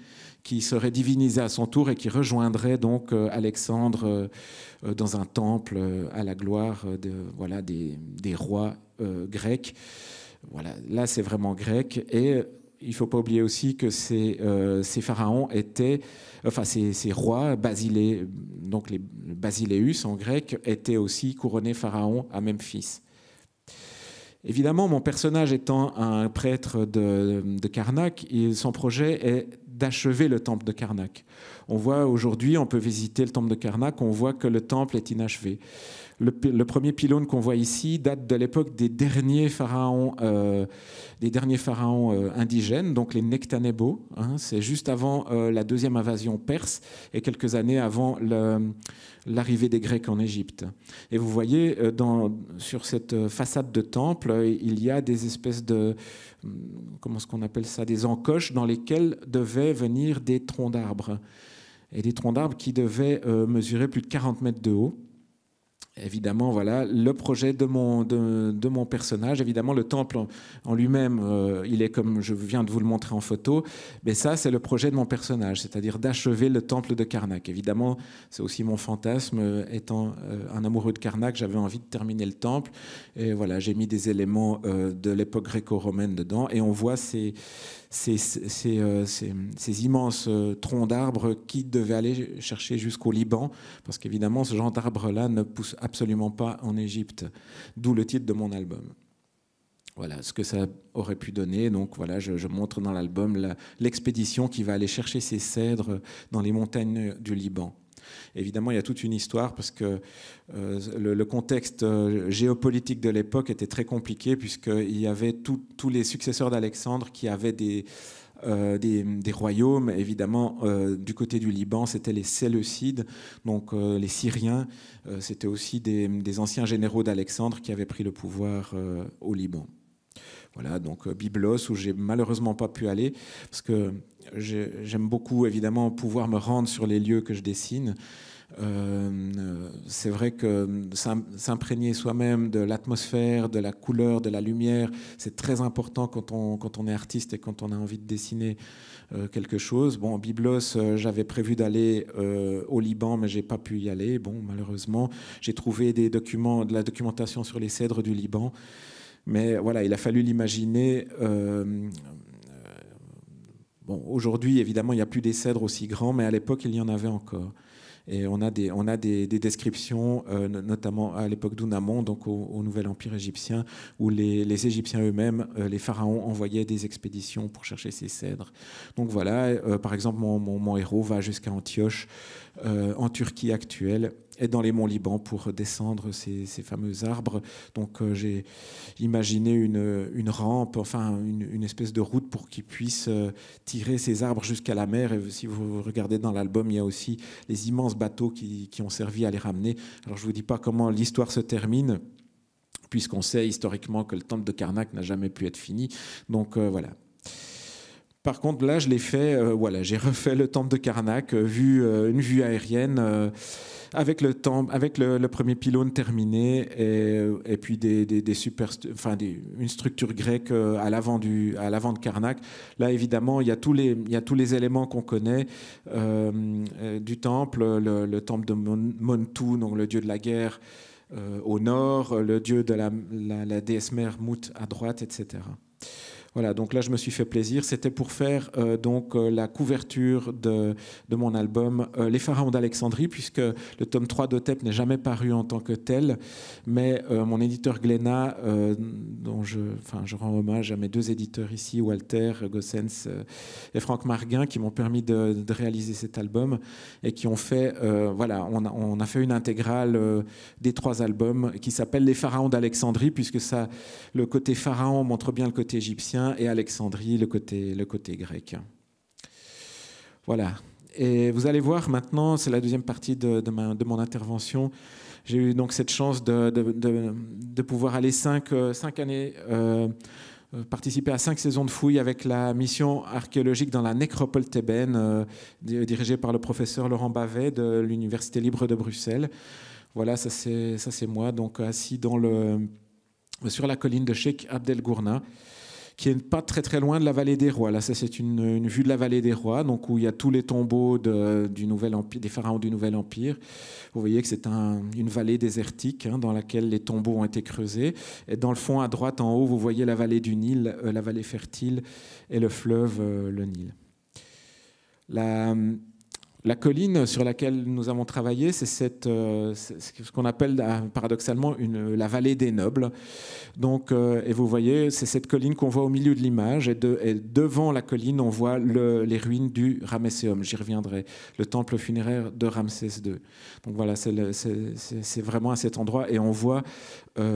qui serait divinisé à son tour et qui rejoindrait donc euh, Alexandre euh, euh, dans un temple à la gloire de, voilà, des, rois grecs. Voilà, là c'est vraiment grec. Et il ne faut pas oublier aussi que ces, ces pharaons étaient, enfin ces, rois, Basilé, donc les Basileus en grec, étaient aussi couronnés pharaons à Memphis. Évidemment, mon personnage étant un prêtre de, Karnak, son projet est d'achever le temple de Karnak. On voit aujourd'hui, on peut visiter le temple de Karnak, on voit que le temple est inachevé. Le, premier pylône qu'on voit ici date de l'époque des derniers pharaons, euh, des derniers pharaons euh, indigènes, donc les Nectanebo. Hein. c'est juste avant euh, la deuxième invasion perse et quelques années avant l'arrivée des Grecs en Égypte. Et vous voyez, sur cette façade de temple, il y a des espèces de, euh, comment ce qu'on appelle ça, des encoches dans lesquelles devaient venir des troncs d'arbres. Et des troncs d'arbres qui devaient euh, mesurer plus de 40 mètres de haut évidemment, voilà, le projet de mon, de, mon personnage. Évidemment, le temple en, lui-même, euh, il est comme je viens de vous le montrer en photo. Mais ça, c'est le projet de mon personnage, c'est-à-dire d'achever le temple de Karnak. Évidemment, c'est aussi mon fantasme. Euh, étant euh, un amoureux de Karnak, j'avais envie de terminer le temple. Et voilà, j'ai mis des éléments de l'époque gréco-romaine dedans. Et on voit ces euh, ces, immenses euh, troncs d'arbres qui devaient aller chercher jusqu'au Liban, parce qu'évidemment, ce genre darbres là ne pousse absolument pas en Égypte, d'où le titre de mon album. Voilà ce que ça aurait pu donner. Donc voilà, je, je montre dans l'album l'expédition qui va aller chercher ces cèdres dans les montagnes du Liban. Évidemment, il y a toute une histoire parce que euh, le, contexte euh, géopolitique de l'époque était très compliqué puisqu'il y avait tous les successeurs d'Alexandre qui avaient des, euh, royaumes. Évidemment, du côté du Liban, c'était les Séleucides, donc les Syriens. c'était aussi des, anciens généraux d'Alexandre qui avaient pris le pouvoir au Liban. Voilà, donc euh, Biblos, où j'ai malheureusement pas pu aller, parce que j'aime beaucoup évidemment pouvoir me rendre sur les lieux que je dessine. Euh, c'est vrai que s'imprégner soi-même de l'atmosphère, de la couleur, de la lumière, c'est très important quand on, quand on est artiste et quand on a envie de dessiner euh, quelque chose. Bon, Biblos, j'avais prévu d'aller au Liban, mais j'ai pas pu y aller. Bon, malheureusement, j'ai trouvé des documents, de la documentation sur les cèdres du Liban. Mais voilà, il a fallu l'imaginer. Euh, euh, aujourd'hui, évidemment, il n'y a plus des cèdres aussi grands, mais à l'époque, il y en avait encore. Et on a des, on a des, descriptions, euh, notamment à l'époque d'Unamon, donc au, Nouvel Empire égyptien, où les, Égyptiens eux-mêmes, les pharaons, envoyaient des expéditions pour chercher ces cèdres. Donc voilà, par exemple, mon héros va jusqu'à Antioche, en Turquie actuelle, et dans les monts Liban pour descendre ces, ces fameux arbres. Donc euh, j'ai imaginé une, une, rampe, enfin une, une espèce de route pour qu'ils puissent euh, tirer ces arbres jusqu'à la mer. Et si vous regardez dans l'album, il y a aussi les immenses bateaux qui, qui ont servi à les ramener. Alors je ne vous dis pas comment l'histoire se termine puisqu'on sait historiquement que le temple de Karnak n'a jamais pu être fini. Donc euh, voilà. Par contre, là, je l'ai fait, voilà, j'ai refait le temple de Karnak, vu une vue aérienne avec le temple, avec le, premier pylône terminé et, puis des, super, une structure grecque euh, à l'avant du à l'avant de Karnak. Là, évidemment, il y a tous les il a tous les éléments qu'on connaît euh, euh, du temple, le, temple de Montu, donc le dieu de la guerre au nord, le dieu de la, la, la déesse mère Mout à droite, etc. Voilà, donc là je me suis fait plaisir. C'était pour faire euh, donc euh, la couverture de, mon album euh, Les Pharaons d'Alexandrie, puisque le tome 3 d'Otep n'est jamais paru en tant que tel, mais mon éditeur Glénat, dont je, je rends hommage à mes deux éditeurs ici, Walter Gossens et Franck Marguin, qui m'ont permis de, réaliser cet album et qui ont fait, voilà, on on a, fait une intégrale des trois albums qui s'appelle Les Pharaons d'Alexandrie, puisque ça, le côté pharaon montre bien le côté égyptien et Alexandrie, le côté, le côté grec. Voilà. Et vous allez voir maintenant, c'est la deuxième partie de, de, mon intervention. J'ai eu donc cette chance de, pouvoir aller cinq, euh, années, euh, participer à cinq saisons de fouilles avec la mission archéologique dans la nécropole thébaine, euh, dirigée par le professeur Laurent Bavet de l'Université libre de Bruxelles. Voilà, ça c'est moi, donc assis dans le, sur la colline de Sheikh Gourna qui est pas très très loin de la vallée des rois. Là, ça c'est une, vue de la vallée des rois, donc où il y a tous les tombeaux du nouvel empire, des pharaons du Nouvel Empire. Vous voyez que c'est une vallée désertique hein, dans laquelle les tombeaux ont été creusés. Et dans le fond, à droite, en haut, vous voyez la vallée du Nil, euh, la vallée fertile et le fleuve, euh, le Nil. La, hum, la colline sur laquelle nous avons travaillé, c'est euh, ce qu'on appelle euh, paradoxalement une, la vallée des nobles. Donc, euh, et vous voyez, c'est cette colline qu'on voit au milieu de l'image. Et, devant la colline, on voit les ruines du Ramesséum. J'y reviendrai. Le temple funéraire de Ramsès II. Donc voilà, c'est vraiment à cet endroit. Et on voit,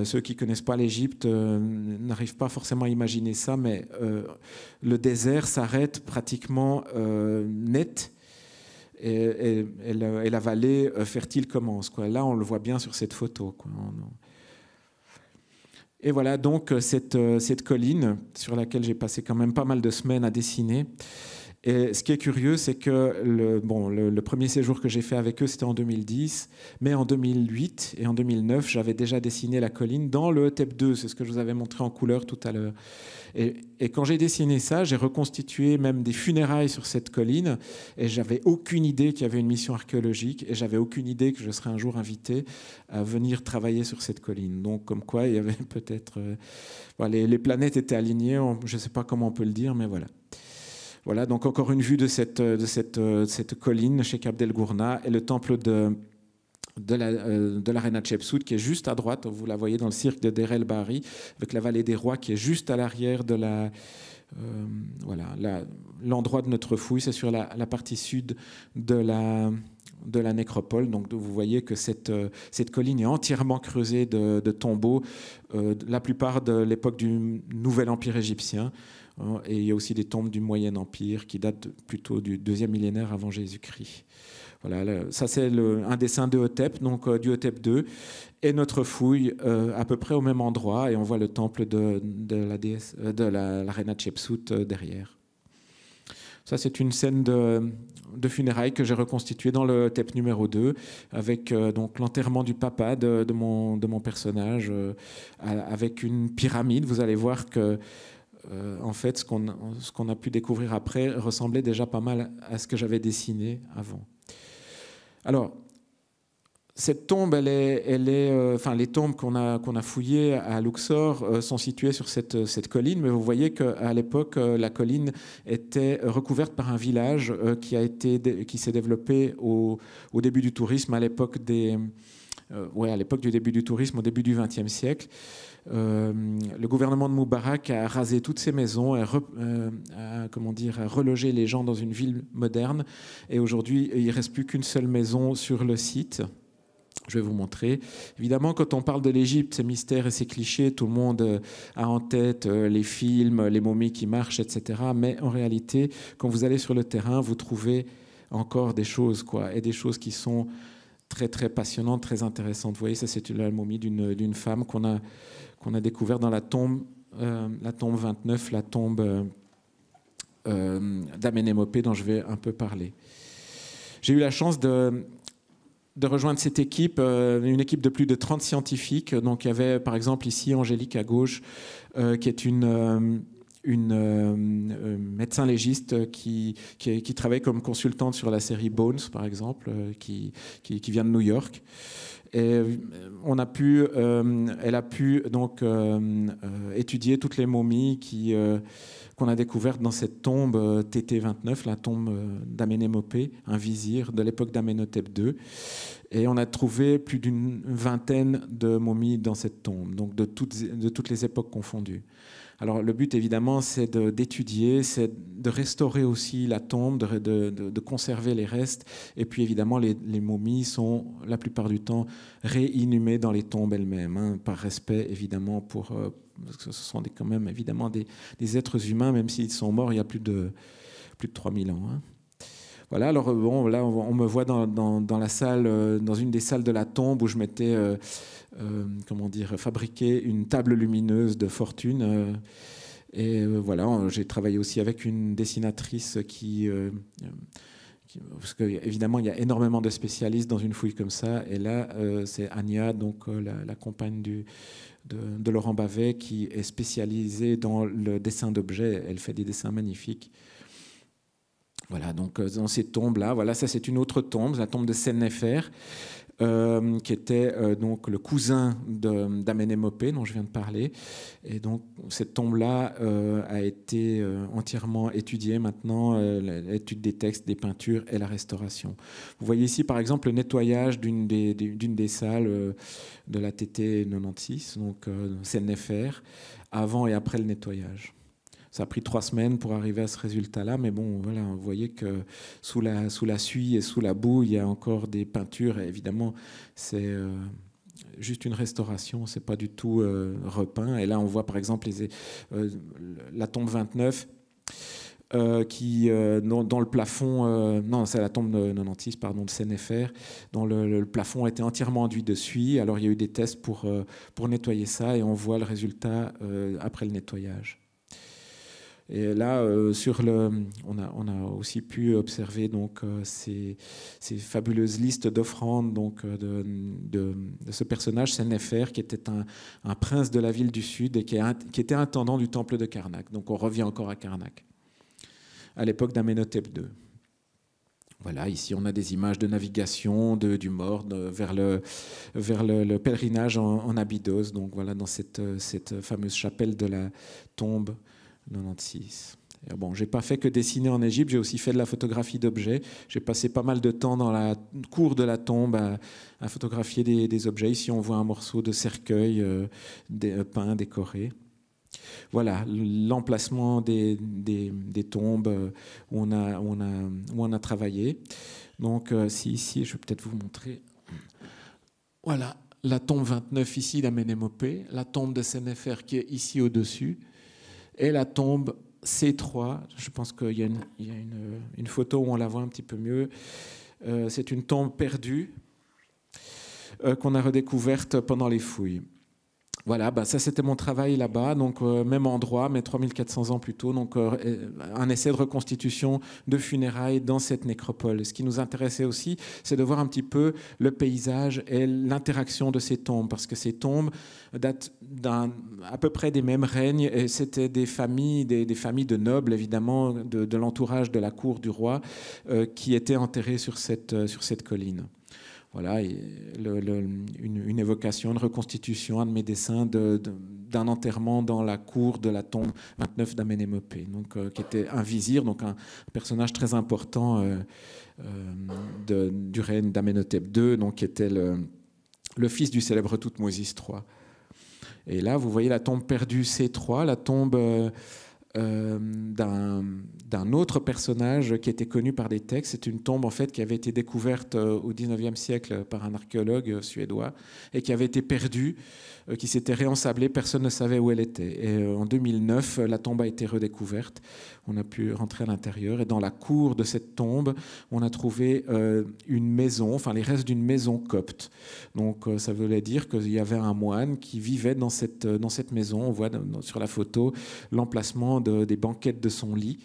ceux qui connaissent pas l'Égypte n'arrivent pas forcément à imaginer ça, mais le désert s'arrête pratiquement net et, la, vallée euh, fertile commence. Quoi. Là, on le voit bien sur cette photo. Et voilà donc euh, cette, euh, cette colline sur laquelle j'ai passé quand même pas mal de semaines à dessiner. Et ce qui est curieux, c'est que le, bon, le, le, premier séjour que j'ai fait avec eux, c'était en 2010, mais en 2008 et en 2009, j'avais déjà dessiné la colline dans le TEP 2, c'est ce que je vous avais montré en couleur tout à l'heure. Et, quand j'ai dessiné ça, j'ai reconstitué même des funérailles sur cette colline, et j'avais aucune idée qu'il y avait une mission archéologique, et j'avais aucune idée que je serais un jour invité à venir travailler sur cette colline. Donc comme quoi, il y avait peut-être... Euh, les, planètes étaient alignées, je ne sais pas comment on peut le dire, mais voilà. Voilà, donc encore une vue de cette, euh, euh, colline chez Cap Gourna et le temple de euh, de l'arena la, euh, Chepsout qui est juste à droite. Vous la voyez dans le cirque de Derel Bari, avec la vallée des rois qui est juste à l'arrière de la. Euh, voilà, l'endroit de notre fouille, c'est sur la, partie sud de la, nécropole. Donc vous voyez que cette, euh, cette colline est entièrement creusée de, de tombeaux, la plupart de l'époque du Nouvel Empire égyptien. Et il y a aussi des tombes du Moyen Empire qui datent plutôt du deuxième millénaire avant Jésus-Christ. Voilà, ça c'est un dessin de Hotep, donc euh, du Hotep 2, et notre fouille euh, à peu près au même endroit, et on voit le temple de, de la déesse, euh, de la, derrière. Ça, c'est une scène de, funérailles que j'ai reconstituée dans le hotep numéro 2, avec l'enterrement du papa de, mon, personnage, avec une pyramide. Vous allez voir que, en fait, ce qu'on a pu découvrir après ressemblait déjà pas mal à ce que j'avais dessiné avant. Alors, cette tombe, elle est, elle est euh, enfin, les tombes qu'on a, fouillées à Luxor euh, sont situées sur euh, cette, colline, mais vous voyez qu'à l'époque, la colline était recouverte par un village qui, a été, qui s'est développé au, début du tourisme, à l'époque des, euh, ouais, à l'époque du début du tourisme, au début du XXe siècle. Euh, le gouvernement de Moubarak a rasé toutes ces maisons, euh, a, comment dire, a relogé les gens dans une ville moderne. Et aujourd'hui, il ne reste plus qu'une seule maison sur le site. Je vais vous montrer. Évidemment, quand on parle de l'Égypte, ces mystères et ses clichés, tout le monde a en tête les films, les momies qui marchent, etc. Mais en réalité, quand vous allez sur le terrain, vous trouvez encore des choses, quoi, et des choses qui sont très très passionnante, très intéressante. Vous voyez, ça c'est la momie d'une femme qu'on a, qu'on a découvert dans la tombe, euh, la tombe 29, la tombe euh, euh d'Amenemopé dont je vais un peu parler. J'ai eu la chance de, de rejoindre cette équipe, euh, une équipe de plus de 30 scientifiques. Donc il y avait par exemple ici Angélique à gauche, qui est une une euh, euh, médecin légiste qui, travaille comme consultante sur la série Bones, par exemple, euh, qui, vient de New York. Et on a pu, elle a pu donc étudier toutes les momies qu'on a découvertes dans cette tombe TT29, la tombe d'Amenemopé, un vizir de l'époque d'Amenhotep II. Et on a trouvé plus d'une vingtaine de momies dans cette tombe, donc de toutes les époques confondues. Alors le but évidemment c'est d'étudier, c'est de restaurer aussi la tombe, de, conserver les restes. Et puis évidemment les, momies sont la plupart du temps réinhumées dans les tombes elles-mêmes, hein, par respect évidemment pour... Euh, que ce sont quand même évidemment des, êtres humains, même s'ils sont morts il y a plus de, plus de 3000 ans. Hein. Voilà, alors euh, bon, là, on, me voit dans, la salle, euh, dans une des salles de la tombe où je m'étais, euh, comment dire, fabriqué une table lumineuse de fortune. et voilà, j'ai travaillé aussi avec une dessinatrice qui parce il y a énormément de spécialistes dans une fouille comme ça. Et là, c'est Anya, donc la, compagne de, Laurent Bavet, qui est spécialisée dans le dessin d'objets. Elle fait des dessins magnifiques. Voilà, donc euh, dans ces tombes-là, voilà, ça c'est une autre tombe, la tombe de Sennefer, euh, qui était euh, donc le cousin d'Amenemopé dont je viens de parler. Et donc cette tombe-là a été entièrement étudiée maintenant, l'étude des textes, des peintures et la restauration. Vous voyez ici par exemple le nettoyage d'une des, des, salles de la TT 96, donc Sennefer, avant et après le nettoyage. Ça a pris trois semaines pour arriver à ce résultat-là, mais bon, voilà, vous voyez que sous la, sous la suie et sous la boue, il y a encore des peintures, et évidemment, c'est... Euh, juste une restauration, c'est pas du tout euh, repeint. Et là, on voit par exemple euh, la tombe 29 qui, dans, le plafond, non, c'est la tombe 96, pardon, de Sénéfer, dont le, plafond a plafond était entièrement enduit de suie. Alors, il y a eu des tests pour, pour nettoyer ça et on voit le résultat après le nettoyage. Et là, euh, sur le, on, a, on a aussi pu observer donc, euh, ces, fabuleuses listes d'offrandes donc, euh, de, de, ce personnage, Sennefer, qui était un, un, prince de la ville du Sud et qui, était intendant du temple de Karnak. Donc on revient encore à Karnak, à l'époque d'Amenhotep II. Voilà, ici on a des images de navigation de, du mort vers le, vers le, pèlerinage en, en Abydos, donc voilà, dans cette, cette fameuse chapelle de la tombe 96. Bon, j'ai pas fait que dessiner en Égypte, j'ai aussi fait de la photographie d'objets. J'ai passé pas mal de temps dans la cour de la tombe à, photographier des, objets. Ici, on voit un morceau de cercueil euh, euh, peint, décoré. Voilà l'emplacement des, tombes euh, où on a, on a, on a travaillé. Donc, si ici, je vais peut-être vous montrer. Voilà la tombe 29 ici d'Amenemopée, la tombe de Sénéfer qui est ici au-dessus et la tombe C3. Je pense qu'il y a, une, photo où on la voit un petit peu mieux. Euh, c'est une tombe perdue euh, qu'on a redécouverte pendant les fouilles. Voilà, bah, ça c'était mon travail là-bas, donc euh, même endroit, mais 3400 ans plus tôt, donc euh, un essai de reconstitution de funérailles dans cette nécropole. Ce qui nous intéressait aussi, c'est de voir un petit peu le paysage et l'interaction de ces tombes, parce que ces tombes datent à peu près des mêmes règnes, et c'était des familles, des, familles de nobles évidemment, de, l'entourage de la cour du roi, euh, qui étaient enterrées sur cette colline voilà, une, évocation, une reconstitution, un de mes dessins d'un enterrement dans la cour de la tombe 29 d'Amenemopé, donc euh, qui était un vizir, donc un personnage très important euh, euh, de, du règne d'Amenhotep II, donc qui était le, fils du célèbre Toutmosis III. Et là, vous voyez la tombe perdue C3, la tombe euh, d'un autre personnage qui était connu par des textes. C'est une tombe en fait qui avait été découverte euh, au 19e siècle par un archéologue suédois et qui avait été perdue, euh, qui s'était réensablée, personne ne savait où elle était. Et en 2009, la tombe a été redécouverte on a pu rentrer à l'intérieur. Et dans la cour de cette tombe, on a trouvé euh, une maison, enfin les restes d'une maison copte. Donc euh, ça voulait dire qu'il y avait un moine qui vivait dans cette, euh, dans cette maison. On voit sur la photo l'emplacement des banquettes de son lit.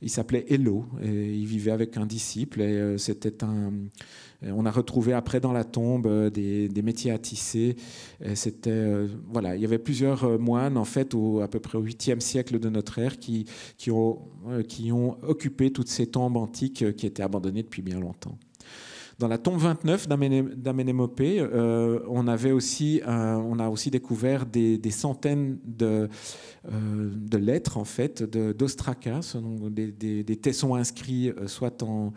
Il s'appelait Hélo et il vivait avec un disciple et c'était un euh, on a retrouvé après dans la tombe euh, des, métiers à tisser. Euh, c'était, voilà, il y avait plusieurs moines, en fait, au, à peu près au 8e siècle de notre ère, qui, qui, ont, qui ont occupé toutes ces tombes antiques qui étaient abandonnées depuis bien longtemps. Dans la tombe 29 d'Amenemopé, euh, on, avait aussi, euh, on a aussi découvert des, centaines euh, de, lettres, en fait, d'ostracas, donc des, tessons inscrits soit en,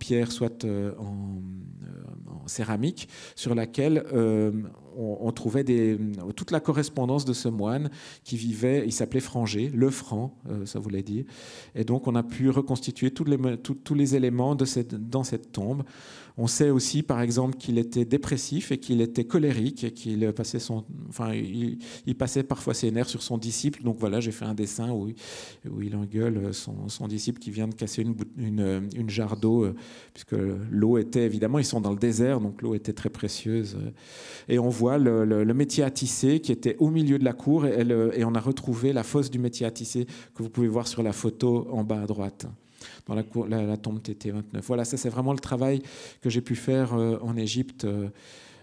pierre, soit en céramique, sur laquelle on, trouvait toute la correspondance de ce moine qui vivait, il s'appelait Franger, le franc, euh, ça voulait dire. Et donc on a pu reconstituer tous les, éléments de dans cette tombe. On sait aussi, par exemple, qu'il était dépressif et qu'il était colérique et qu'il passait il, passait parfois ses nerfs sur son disciple. Donc voilà, j'ai fait un dessin où, il engueule son, disciple qui vient de casser une, jarre d'eau, euh, puisque l'eau était évidemment, ils sont dans le désert, donc l'eau était très précieuse. Et on voit le, métier à tisser qui était au milieu de la cour et, et on a retrouvé la fosse du métier à tisser que vous pouvez voir sur la photo en bas à droite dans la, tombe TT29. Voilà, ça c'est vraiment le travail que j'ai pu faire euh, en Égypte. Euh,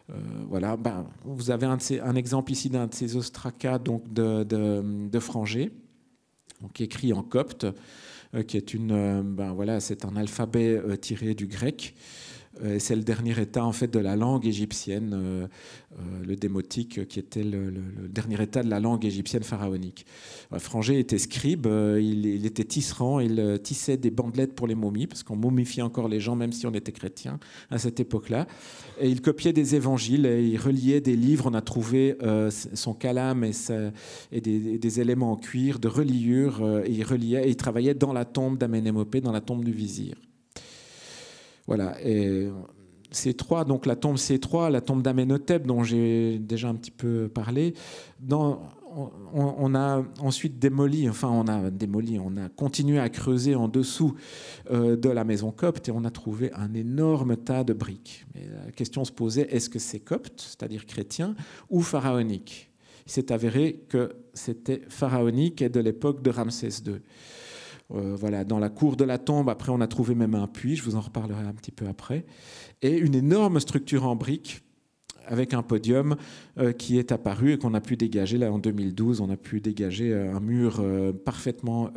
euh, voilà, ben, vous avez un, exemple ici d'un de ces ostracas donc de, de, Franger, écrit en copte, qui est ben, c'est un alphabet tiré du grec. Euh, c'est le dernier état en fait de la langue égyptienne, euh, euh, le démotique, qui était le, dernier état de la langue égyptienne pharaonique. Franger était scribe, il, était tisserand, il tissait des bandelettes pour les momies, parce qu'on momifiait encore les gens, même si on était chrétien à cette époque-là. Et il copiait des évangiles, et il reliait des livres. On a trouvé son calame et, des, éléments en cuir de reliure, et il reliait, il travaillait dans la tombe d'Amenemopée, dans la tombe du vizir. Voilà. Et C3, donc la tombe C3, la tombe d'Amenhotep dont j'ai déjà un petit peu parlé, on, a ensuite démoli, enfin on a démoli, on a continué à creuser en dessous euh, de la maison copte et on a trouvé un énorme tas de briques. la question se posait, est-ce que c'est copte, c'est-à-dire chrétien, ou pharaonique Il s'est avéré que c'était pharaonique et de l'époque de Ramsès II. Euh, voilà, dans la cour de la tombe, après on a trouvé même un puits, je vous en reparlerai un petit peu après, et une énorme structure en briques avec un podium euh, qui est apparu et qu'on a pu dégager là en 2012. On a pu dégager euh, un mur parfaitement,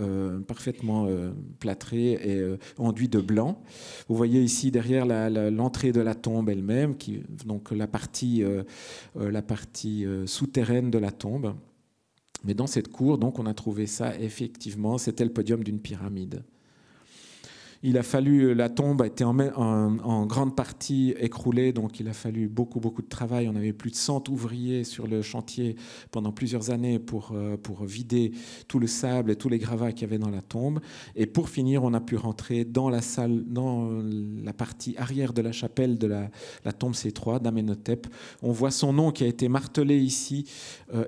plâtré et enduit de blanc. Vous voyez ici derrière l'entrée de la tombe elle-même, donc la partie souterraine de la tombe. Mais dans cette cour, donc, on a trouvé ça effectivement, c'était le podium d'une pyramide. Il a fallu, euh, la tombe a été en, grande partie écroulée, donc il a fallu beaucoup, beaucoup de travail. On avait plus de 100 ouvriers sur le chantier pendant plusieurs années euh, pour, vider tout le sable et tous les gravats qu'il y avait dans la tombe. Et pour finir, on a pu rentrer dans la salle, dans euh, la partie arrière de la chapelle de la, tombe C3 d'Amenhotep. On voit son nom qui a été martelé ici,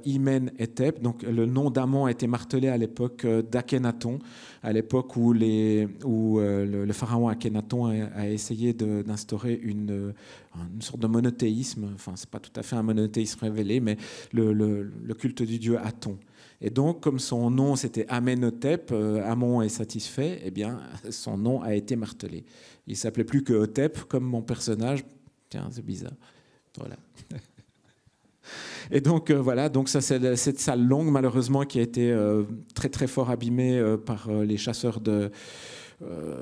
Imen Etep. Donc le nom d'Amon a été martelé à l'époque d'Akhenaton à l'époque où, les, où euh, le, pharaon Akhenaton a, essayé d'instaurer euh, une, sorte de monothéisme. Enfin, c'est pas tout à fait un monothéisme révélé, mais le, culte du dieu Aton. Et donc, comme son nom c'était Amenhotep, euh, Amon est satisfait, eh bien, son nom a été martelé. Il s'appelait plus que Hotep, comme mon personnage. Tiens, c'est bizarre. Voilà. Et donc euh, voilà, donc ça c'est cette salle longue malheureusement qui a été euh, très très fort abîmée euh, par les chasseurs de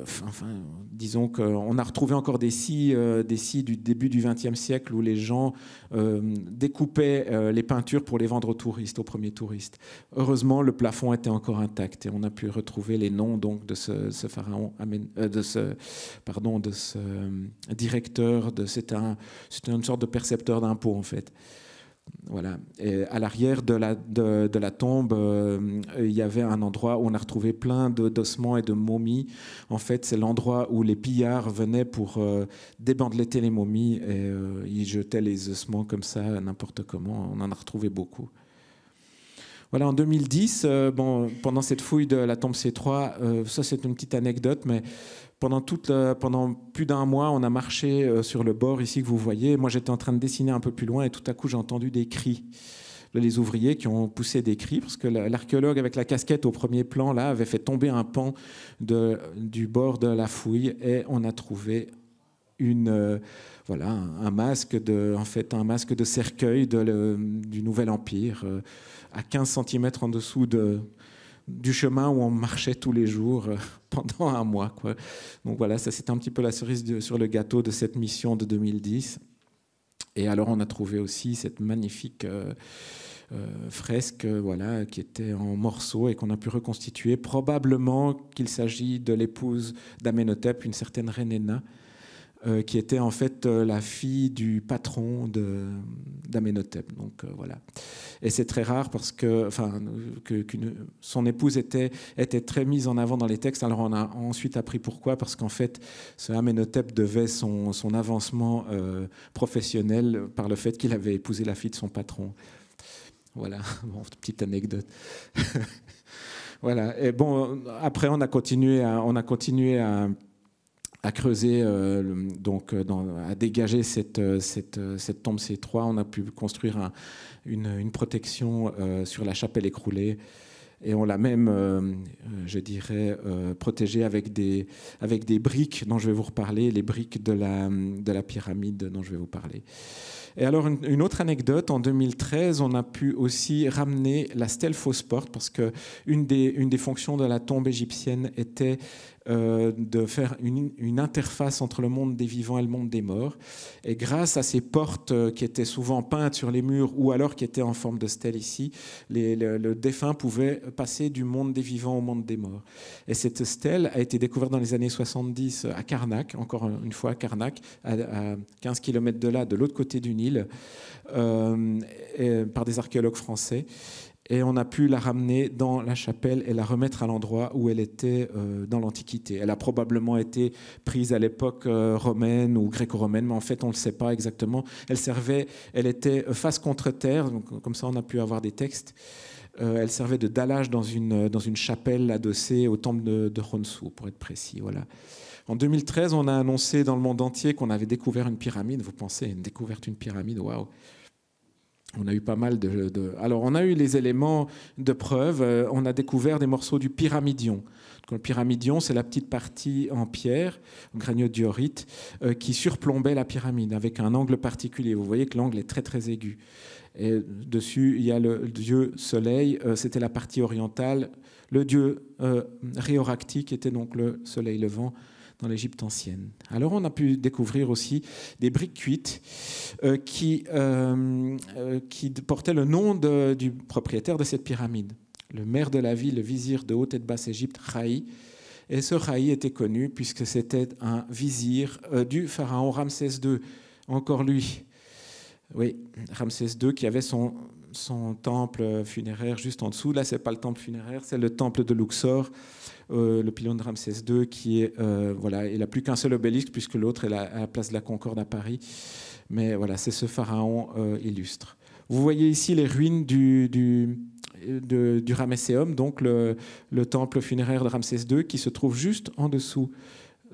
enfin, disons qu'on a retrouvé encore des scies, des scies du début du XXe siècle où les gens découpaient les peintures pour les vendre aux touristes, aux premiers touristes. Heureusement, le plafond était encore intact et on a pu retrouver les noms donc de ce, pharaon, de ce, pardon, de ce directeur, de c'était un, une sorte de percepteur d'impôts en fait. Voilà. Et à l'arrière de la, de, la tombe, euh, il y avait un endroit où on a retrouvé plein d'ossements et de momies. En fait, c'est l'endroit où les pillards venaient pour euh, débander les momies et euh, ils jetaient les ossements comme ça, n'importe comment. On en a retrouvé beaucoup. Voilà, en 2010, bon, pendant cette fouille de la tombe C3, ça c'est une petite anecdote, mais pendant, plus d'un mois, on a marché euh, sur le bord ici que vous voyez. Moi, j'étais en train de dessiner un peu plus loin et tout à coup, j'ai entendu des cris. Les ouvriers qui ont poussé des cris, parce que l'archéologue avec la casquette au premier plan, là, avait fait tomber un pan du bord de la fouille et on a trouvé euh, un, masque de, en fait, un masque de cercueil du Nouvel Empire euh, à 15 cm en dessous de, du chemin où on marchait tous les jours euh, pendant un mois. Donc voilà, ça c'était un petit peu la cerise sur le gâteau de cette mission de 2010. Et alors on a trouvé aussi cette magnifique euh, euh, fresque voilà, qui était en morceaux et qu'on a pu reconstituer. Probablement qu'il s'agit de l'épouse d'Amenhotep, une certaine Renena, euh, qui était en fait euh, la fille du patron d'Amenhotep. Donc euh, voilà. Et c'est très rare parce que, enfin, son épouse était, était très mise en avant dans les textes. Alors on a ensuite appris pourquoi, parce qu'en fait, ce Amenhotep devait son, avancement professionnel par le fait qu'il avait épousé la fille de son patron. Voilà, petite anecdote. voilà. Et bon, après on a continué on a continué à à creuser, euh, donc euh, à dégager cette, euh, cette, cette, tombe C3. On a pu construire une, une, protection sur la chapelle écroulée. Et on l'a même, je dirais, protégée avec des, avec des briques dont je vais vous reparler, les briques de la, de la pyramide dont je vais vous parler. Et alors, une, autre anecdote, en 2013, on a pu aussi ramener la stèle fausse porte, parce que une des, une des fonctions de la tombe égyptienne était euh, de faire une, interface entre le monde des vivants et le monde des morts. Et grâce à ces portes euh, qui étaient souvent peintes sur les murs ou alors qui étaient en forme de stèle ici, les, le, défunt pouvait passer du monde des vivants au monde des morts. Et cette stèle a été découverte dans les années 70 à Karnak, encore une fois à Karnak, à, 15 km de là, de l'autre côté du Nil, euh, par des archéologues français et on a pu la ramener dans la chapelle et la remettre à l'endroit où elle était euh, dans l'Antiquité. Elle a probablement été prise à l'époque euh, romaine ou gréco-romaine, mais en fait on ne le sait pas exactement. Elle servait, elle était face contre terre, donc comme ça on a pu avoir des textes. Euh, elle servait de dallage dans une, dans une chapelle adossée au temple de, de Honsu, pour être précis. Voilà. En 2013, on a annoncé dans le monde entier qu'on avait découvert une pyramide. Vous pensez, une découverte d'une pyramide, waouh on a eu pas mal de, Alors, on a eu les éléments de preuve. Euh, on a découvert des morceaux du pyramidion. le pyramidion, c'est la petite partie en pierre, granodiorite, diorite, euh, qui surplombait la pyramide avec un angle particulier. Vous voyez que l'angle est très très aigu. Et dessus, il y a le dieu soleil. Euh, c'était la partie orientale. Le dieu réoractique était donc le soleil levant dans l'Égypte ancienne. Alors on a pu découvrir aussi des briques cuites euh, qui, euh, euh, qui, portaient le nom du propriétaire de cette pyramide, le maire de la ville, le vizir de haute et de basse Égypte, Raï. Et ce Raï était connu puisque c'était un vizir du pharaon Ramsès II, encore lui. Oui, Ramsès II qui avait son son temple funéraire juste en dessous. Là, c'est pas le temple funéraire, c'est le temple de Luxor, euh, le pylône de Ramsès II, qui est euh, voilà, il n'a plus qu'un seul obélisque puisque l'autre est à la place de la Concorde à Paris. Mais voilà, c'est ce pharaon euh, illustre. Vous voyez ici les ruines du, du, Ramesséum, donc le, temple funéraire de Ramsès II, qui se trouve juste en dessous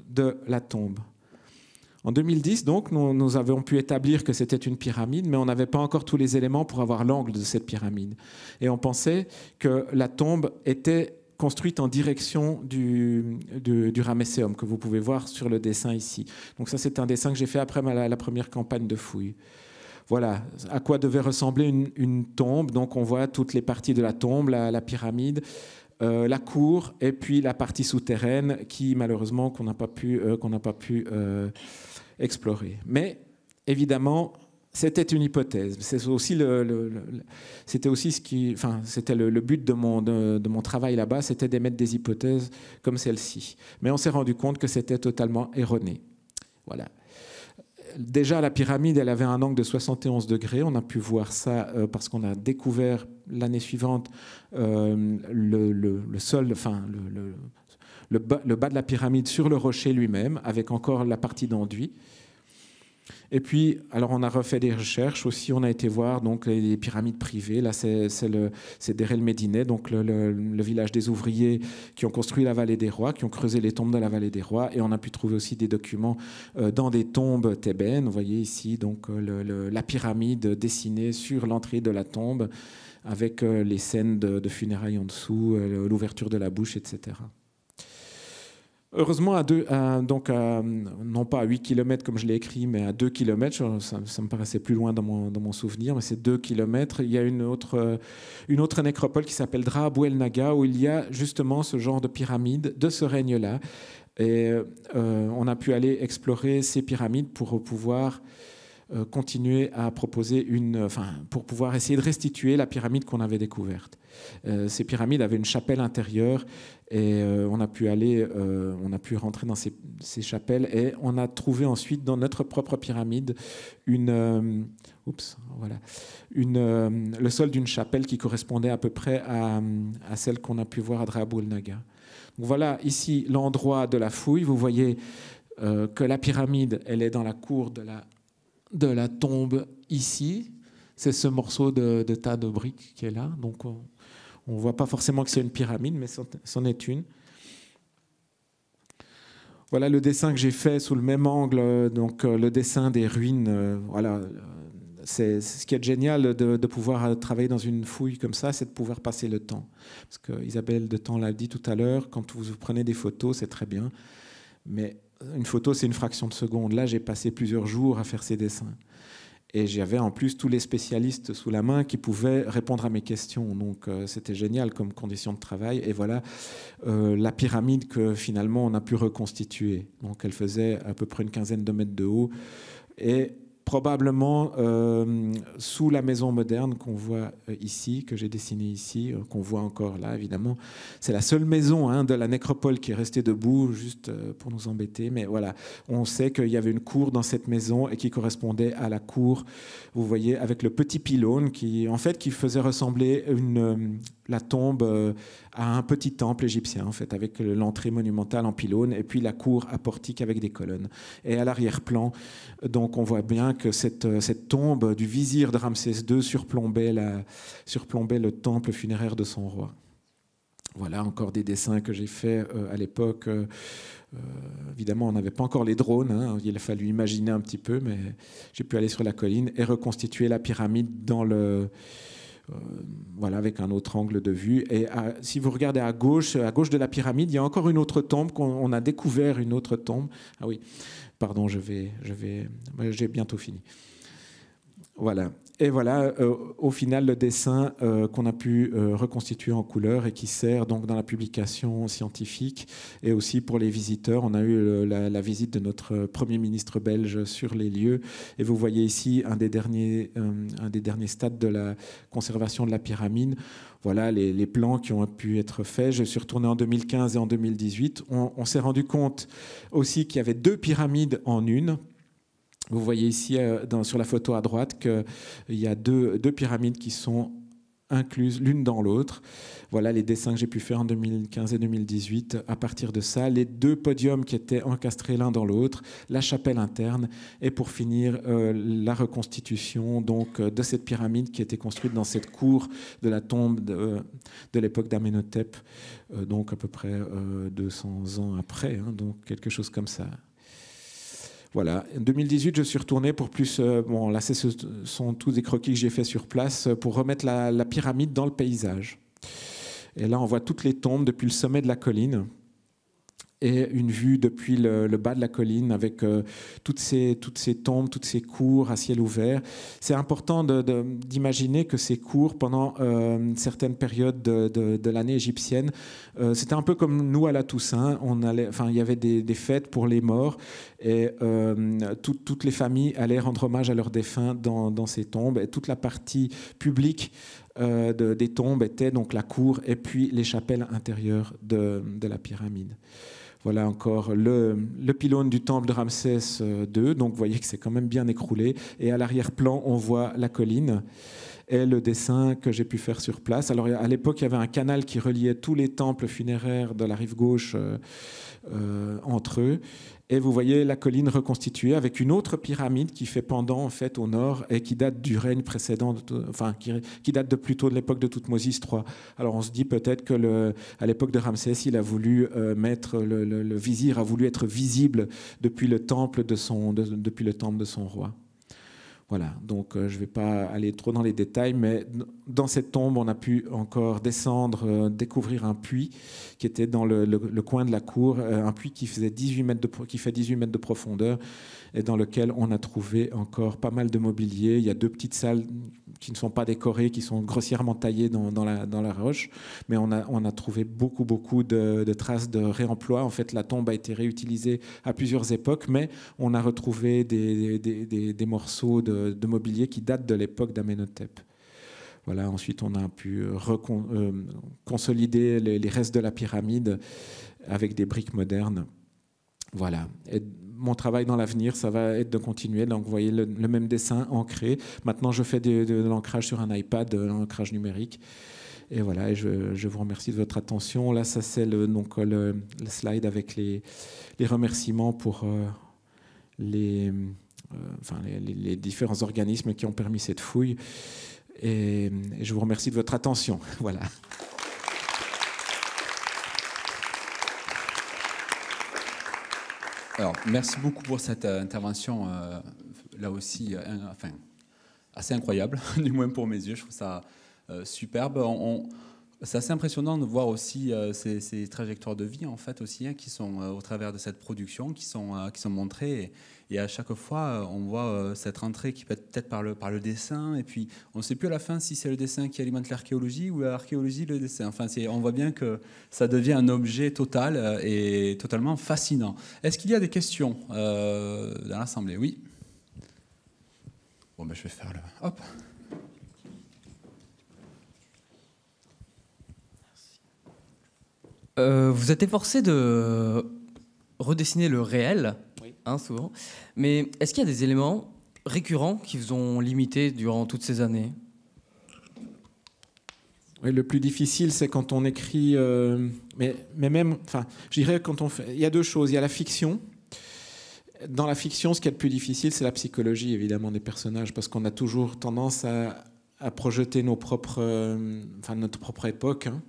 de la tombe. En 2010, donc, nous, avons pu établir que c'était une pyramide, mais on n'avait pas encore tous les éléments pour avoir l'angle de cette pyramide. Et on pensait que la tombe était construite en direction du, du, Ramesséum, que vous pouvez voir sur le dessin ici. Donc ça, c'est un dessin que j'ai fait après la première campagne de fouilles voilà à quoi devait ressembler une, tombe. Donc on voit toutes les parties de la tombe, la pyramide, euh, la cour et puis la partie souterraine qui malheureusement qu'on n'a pas pu, euh, qu'on n'a pas pu euh, explorer. Mais évidemment, c'était une hypothèse. C'est aussi c'était aussi ce qui, enfin, c'était le, but de mon, de mon travail là-bas, c'était d'émettre des hypothèses comme celle-ci. Mais on s'est rendu compte que c'était totalement erroné. Voilà déjà, la pyramide, elle avait un angle de 71 degrés. On a pu voir ça euh, parce qu'on a découvert l'année suivante euh, le, sol, le bas de la pyramide sur le rocher lui-même, avec encore la partie d'enduit. Et puis, alors on a refait des recherches aussi, on a été voir donc les, pyramides privées. Là, c'est Derel Médinet, donc le, village des ouvriers qui ont construit la vallée des rois, qui ont creusé les tombes de la vallée des rois. Et on a pu trouver aussi des documents euh, dans des tombes thébaines. Vous voyez ici donc euh, la pyramide dessinée sur l'entrée de la tombe avec euh, les scènes de, funérailles en dessous, l'ouverture de la bouche, etc. Heureusement, à donc, non pas à 8 km comme je l'ai écrit, mais à 2 km, ça, me paraissait plus loin dans mon, souvenir, mais c'est 2 km, il y a une autre, euh, une autre nécropole qui s'appelle ou El Naga, où il y a justement ce genre de pyramide de ce règne-là. Et euh, on a pu aller explorer ces pyramides pour pouvoir euh, continuer à proposer une, euh, enfin, pour pouvoir essayer de restituer la pyramide qu'on avait découverte. Euh, ces pyramides avaient une chapelle intérieure et on a pu aller, on a pu rentrer dans ces, chapelles et on a trouvé ensuite dans notre propre pyramide une, oups, voilà, une, le sol d'une chapelle qui correspondait à peu près à, celle qu'on a pu voir à Draboul Naga. voilà ici l'endroit de la fouille. Vous voyez que la pyramide, elle est dans la cour de la de la tombe ici. C'est ce morceau de, tas de briques qui est là. Donc on ne voit pas forcément que c'est une pyramide, mais c'en est une. Voilà le dessin que j'ai fait sous le même angle, donc euh, le dessin des ruines. Euh, voilà, c'est ce qui est génial de, pouvoir euh, travailler dans une fouille comme ça, c'est de pouvoir passer le temps. Parce que Isabelle de Temps l'a dit tout à l'heure, quand vous prenez des photos, c'est très bien, mais une photo, c'est une fraction de seconde. Là, j'ai passé plusieurs jours à faire ces dessins. Et j'avais en plus tous les spécialistes sous la main qui pouvaient répondre à mes questions. Donc euh, c'était génial comme condition de travail. Et voilà euh, la pyramide que finalement on a pu reconstituer. Donc elle faisait à peu près une quinzaine de mètres de haut. Et probablement euh, sous la maison moderne qu'on voit euh, ici, que j'ai dessinée ici, euh, qu'on voit encore là, évidemment. C'est la seule maison hein, de la nécropole qui est restée debout, juste pour nous embêter. Mais voilà, on sait qu'il y avait une cour dans cette maison et qui correspondait à la cour, vous voyez, avec le petit pylône qui, en fait, qui faisait ressembler une, la tombe euh, à un petit temple égyptien, en fait, avec l'entrée monumentale en pylône, et puis la cour à portique avec des colonnes. Et à l'arrière-plan, donc, on voit bien que cette, euh, cette tombe du vizir de Ramsès II surplombait, la, surplombait le temple funéraire de son roi. Voilà encore des dessins que j'ai faits euh, à l'époque. évidemment, on n'avait pas encore les drones, hein, il a fallu imaginer un petit peu, mais j'ai pu aller sur la colline et reconstituer la pyramide dans le, euh, voilà, avec un autre angle de vue. Et si vous regardez à gauche, à gauche de la pyramide, il y a encore une autre tombe qu'on a découvert une autre tombe. Ah oui, pardon, je vais, je vais, j'ai bientôt fini. Voilà. Et voilà, euh, au final, le dessin euh, qu'on a pu euh, reconstituer en couleur et qui sert donc dans la publication scientifique et aussi pour les visiteurs. On a eu la, visite de notre premier ministre belge sur les lieux. Et vous voyez ici un des derniers, un des derniers stades de la conservation de la pyramide. Voilà les, plans qui ont pu être faits. Je suis retourné en 2015 et en 2018. on s'est rendu compte aussi qu'il y avait deux pyramides en une. Vous voyez ici euh, sur la photo à droite qu'il y a deux, pyramides qui sont incluses l'une dans l'autre. Voilà les dessins que j'ai pu faire en 2015 et 2018 à partir de ça. Les deux podiums qui étaient encastrés l'un dans l'autre, la chapelle interne et pour finir euh, la reconstitution donc euh, de cette pyramide qui était construite dans cette cour de la tombe de, l'époque d'Amenhotep, donc à peu près 200 ans après, hein, donc quelque chose comme ça. Voilà. En 2018, je suis retourné pour plus. Euh, bon, là, ce sont tous des croquis que j'ai fait sur place euh, pour remettre la pyramide dans le paysage. Et là, on voit toutes les tombes depuis le sommet de la colline et une vue depuis le, bas de la colline avec euh, toutes, ces, toutes ces tombes, toutes ces cours à ciel ouvert. C'est important d'imaginer que ces cours, pendant euh, certaines périodes de, l'année égyptienne, euh, c'était un peu comme nous à la Toussaint. On allait, enfin, il y avait des, fêtes pour les morts et toutes les familles allaient rendre hommage à leurs défunts dans, dans ces tombes et toute la partie publique des tombes était donc la cour et puis les chapelles intérieures de, de la pyramide. Voilà encore le, pylône du temple de Ramsès II. Euh, Donc vous voyez que c'est quand même bien écroulé. Et à l'arrière-plan, on voit la colline et le dessin que j'ai pu faire sur place. Alors à l'époque, il y avait un canal qui reliait tous les temples funéraires de la rive gauche euh, euh, entre eux. Et vous voyez la colline reconstituée avec une autre pyramide qui fait pendant en fait au nord et qui date du règne précédent, enfin qui, date de plutôt de l'époque de Toutmosis III. Alors on se dit peut-être que à l'époque de Ramsès, il a voulu euh, mettre le, vizir a voulu être visible depuis le temple de son depuis le temple de son roi. Voilà, donc euh, je ne vais pas aller trop dans les détails, mais dans cette tombe, on a pu encore descendre, euh, découvrir un puits qui était dans le, coin de la cour, euh, un puits qui, faisait 18 qui fait 18 mètres de profondeur, et dans lequel on a trouvé encore pas mal de mobilier. Il y a deux petites salles qui ne sont pas décorées, qui sont grossièrement taillées dans, la, dans la, roche, mais on a, on a trouvé beaucoup, beaucoup de, traces de réemploi. En fait, la tombe a été réutilisée à plusieurs époques, mais on a retrouvé des, des, morceaux de, mobilier qui datent de l'époque d'Amenhotep. Voilà, ensuite, on a pu euh, consolider les, restes de la pyramide avec des briques modernes. Voilà mon travail dans l'avenir, ça va être de continuer. Donc, vous voyez le, même dessin ancré. Maintenant, je fais de, l'ancrage sur un iPad, de euh, l'ancrage numérique. Et voilà, je, vous remercie de votre attention. Là, ça, c'est le, donc, euh, le, slide avec les, remerciements pour euh, les, différents organismes qui ont permis cette fouille. et je vous remercie de votre attention. Voilà. Alors, merci beaucoup pour cette euh, intervention, euh, là aussi, euh, enfin, assez incroyable, du moins pour mes yeux, je trouve ça superbe. On, c'est assez impressionnant de voir aussi ces, trajectoires de vie, en fait, aussi, hein, qui sont au travers de cette production, qui sont, qui sont montrées. Et à chaque fois, euh, on voit euh, cette rentrée qui peut être peut-être par le, par le dessin. Et puis, on ne sait plus à la fin si c'est le dessin qui alimente l'archéologie ou l'archéologie le dessin. Enfin, on voit bien que ça devient un objet total euh, et totalement fascinant. Est-ce qu'il y a des questions dans l'Assemblée Oui. Bon, ben, je vais faire le. Hop. vous êtes efforcé de redessiner le réel Hein, souvent. Mais est-ce qu'il y a des éléments récurrents qui vous ont limité durant toutes ces années le plus difficile, c'est quand on écrit, euh, mais, même, enfin, je dirais quand on fait, il y a deux choses. Il y a la fiction. Dans la fiction, ce qui est le plus difficile, c'est la psychologie évidemment des personnages, parce qu'on a toujours tendance à, à projeter nos propres, euh, enfin, notre propre époque. Hein.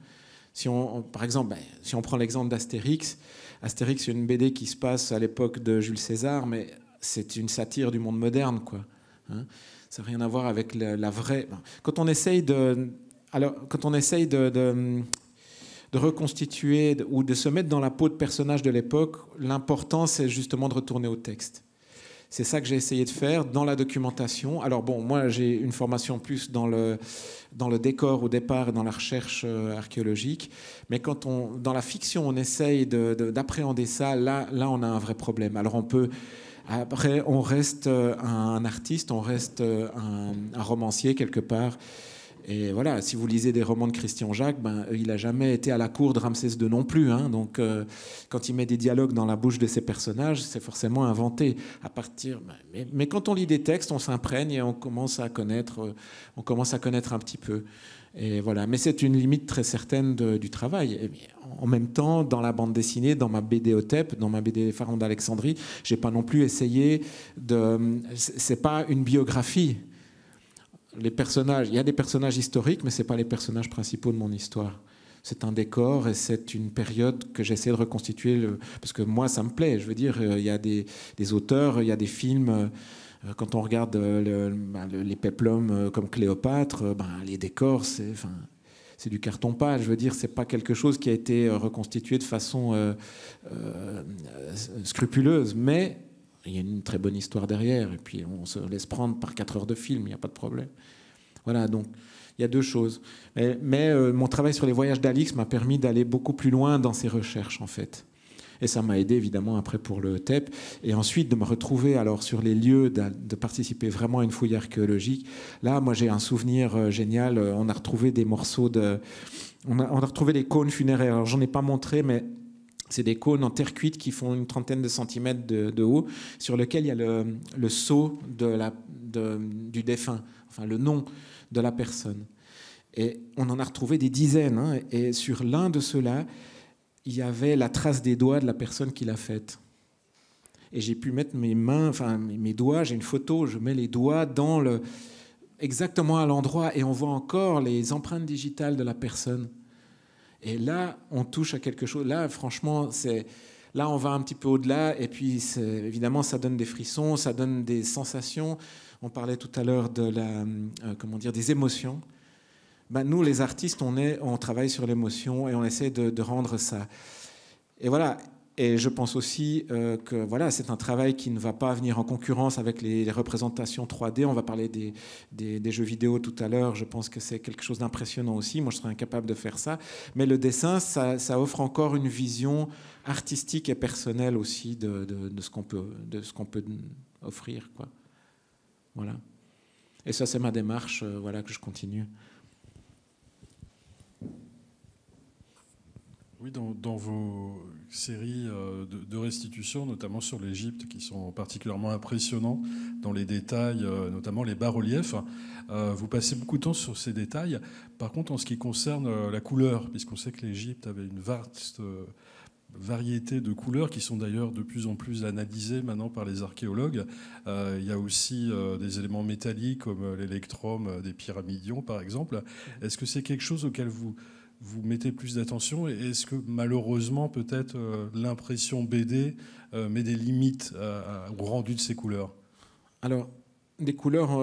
Si on, par exemple, ben, si on prend l'exemple d'Astérix, Astérix, c'est une BD qui se passe à l'époque de Jules César, mais c'est une satire du monde moderne, quoi. Hein. ça n'a rien à voir avec la, vraie. Quand on essaye de, alors, quand on essaye de reconstituer ou de se mettre dans la peau de personnages de l'époque, l'important, c'est justement de retourner au texte. C'est ça que j'ai essayé de faire dans la documentation. Alors bon, moi j'ai une formation plus dans le, dans le décor au départ et dans la recherche euh, archéologique, mais quand on, dans la fiction on essaye d'appréhender ça, là, là on a un vrai problème. Alors on peut... Après, on reste euh, un artiste, on reste euh, un, un romancier quelque part. Et voilà, si vous lisez des romans de Christian Jacques, ben, euh, il n'a jamais été à la cour de Ramsès II non plus. Hein. donc, euh, quand il met des dialogues dans la bouche de ses personnages, c'est forcément inventé. À partir, ben, mais, quand on lit des textes, on s'imprègne et on commence à connaître, euh, on commence à connaître un petit peu. Et voilà, mais c'est une limite très certaine du travail. en même temps, dans la bande dessinée, dans ma BD OTEP, dans ma BD Pharaon d'Alexandrie, j'ai pas non plus essayé de. C'est pas une biographie les personnages, il y a des personnages historiques, mais ce n'est pas les personnages principaux de mon histoire. C'est un décor et c'est une période que j'essaie de reconstituer, parce que moi, ça me plaît. Je veux dire, euh, il y a des, auteurs, il y a des films euh, quand on regarde euh, bah, les peplums comme Cléopâtre, ben, les décors, c'est du carton-pâle. Je veux dire, c'est pas quelque chose qui a été reconstitué de façon scrupuleuse, mais il y a une très bonne histoire derrière, et puis on se laisse prendre par 4 heures de film, il n'y a pas de problème. Voilà, donc il y a deux choses. Mais, euh, mon travail sur les voyages d'Alix m'a permis d'aller beaucoup plus loin dans ces recherches, en fait. Et ça m'a aidé évidemment après pour le TEP. Et ensuite de me retrouver alors sur les lieux, de, participer vraiment à une fouille archéologique. Là, moi j'ai un souvenir euh, génial. On a retrouvé des morceaux de. On a, on retrouvé des cônes funéraires. Alors j'en ai pas montré, mais c'est des cônes en terre cuite qui font une trentaine de centimètres de, haut, sur lequel il y a le, sceau du défunt, enfin le nom de la personne. Et on en a retrouvé des dizaines. Hein. et sur l'un de ceux-là, il y avait la trace des doigts de la personne qui l'a faite. Et j'ai pu mettre mes mains, enfin mes doigts, j'ai une photo, je mets les doigts dans le, exactement à l'endroit et on voit encore les empreintes digitales de la personne. Et là, on touche à quelque chose. Là, franchement, c'est là, on va un petit peu au-delà. Et puis, évidemment, ça donne des frissons, ça donne des sensations. On parlait tout à l'heure de la, euh, comment dire, des émotions. Ben, nous, les artistes, on, est, on travaille sur l'émotion et on essaie de, de rendre ça. Et voilà, et je pense aussi euh, que voilà, c'est un travail qui ne va pas venir en concurrence avec les, représentations 3D. On va parler des, des, jeux vidéo tout à l'heure. Je pense que c'est quelque chose d'impressionnant aussi. Moi, je serais incapable de faire ça. Mais le dessin, ça, offre encore une vision artistique et personnelle aussi de, de, ce qu'on peut, de ce qu'on peut offrir. Quoi. Voilà. Et ça, c'est ma démarche euh, voilà, que je continue. Oui, dans, vos séries euh, de, restitutions, notamment sur l'Égypte, qui sont particulièrement impressionnants dans les détails, euh, notamment les bas-reliefs, euh, vous passez beaucoup de temps sur ces détails. Par contre, en ce qui concerne la couleur, puisqu'on sait que l'Égypte avait une vaste variété de couleurs qui sont d'ailleurs de plus en plus analysées maintenant par les archéologues. il y a aussi des éléments métalliques comme l'électrome des pyramidions par exemple. Est-ce que c'est quelque chose auquel vous vous mettez plus d'attention et est-ce que malheureusement peut-être euh, l'impression BD euh, met des limites euh, au rendu de ces couleurs Alors des couleurs,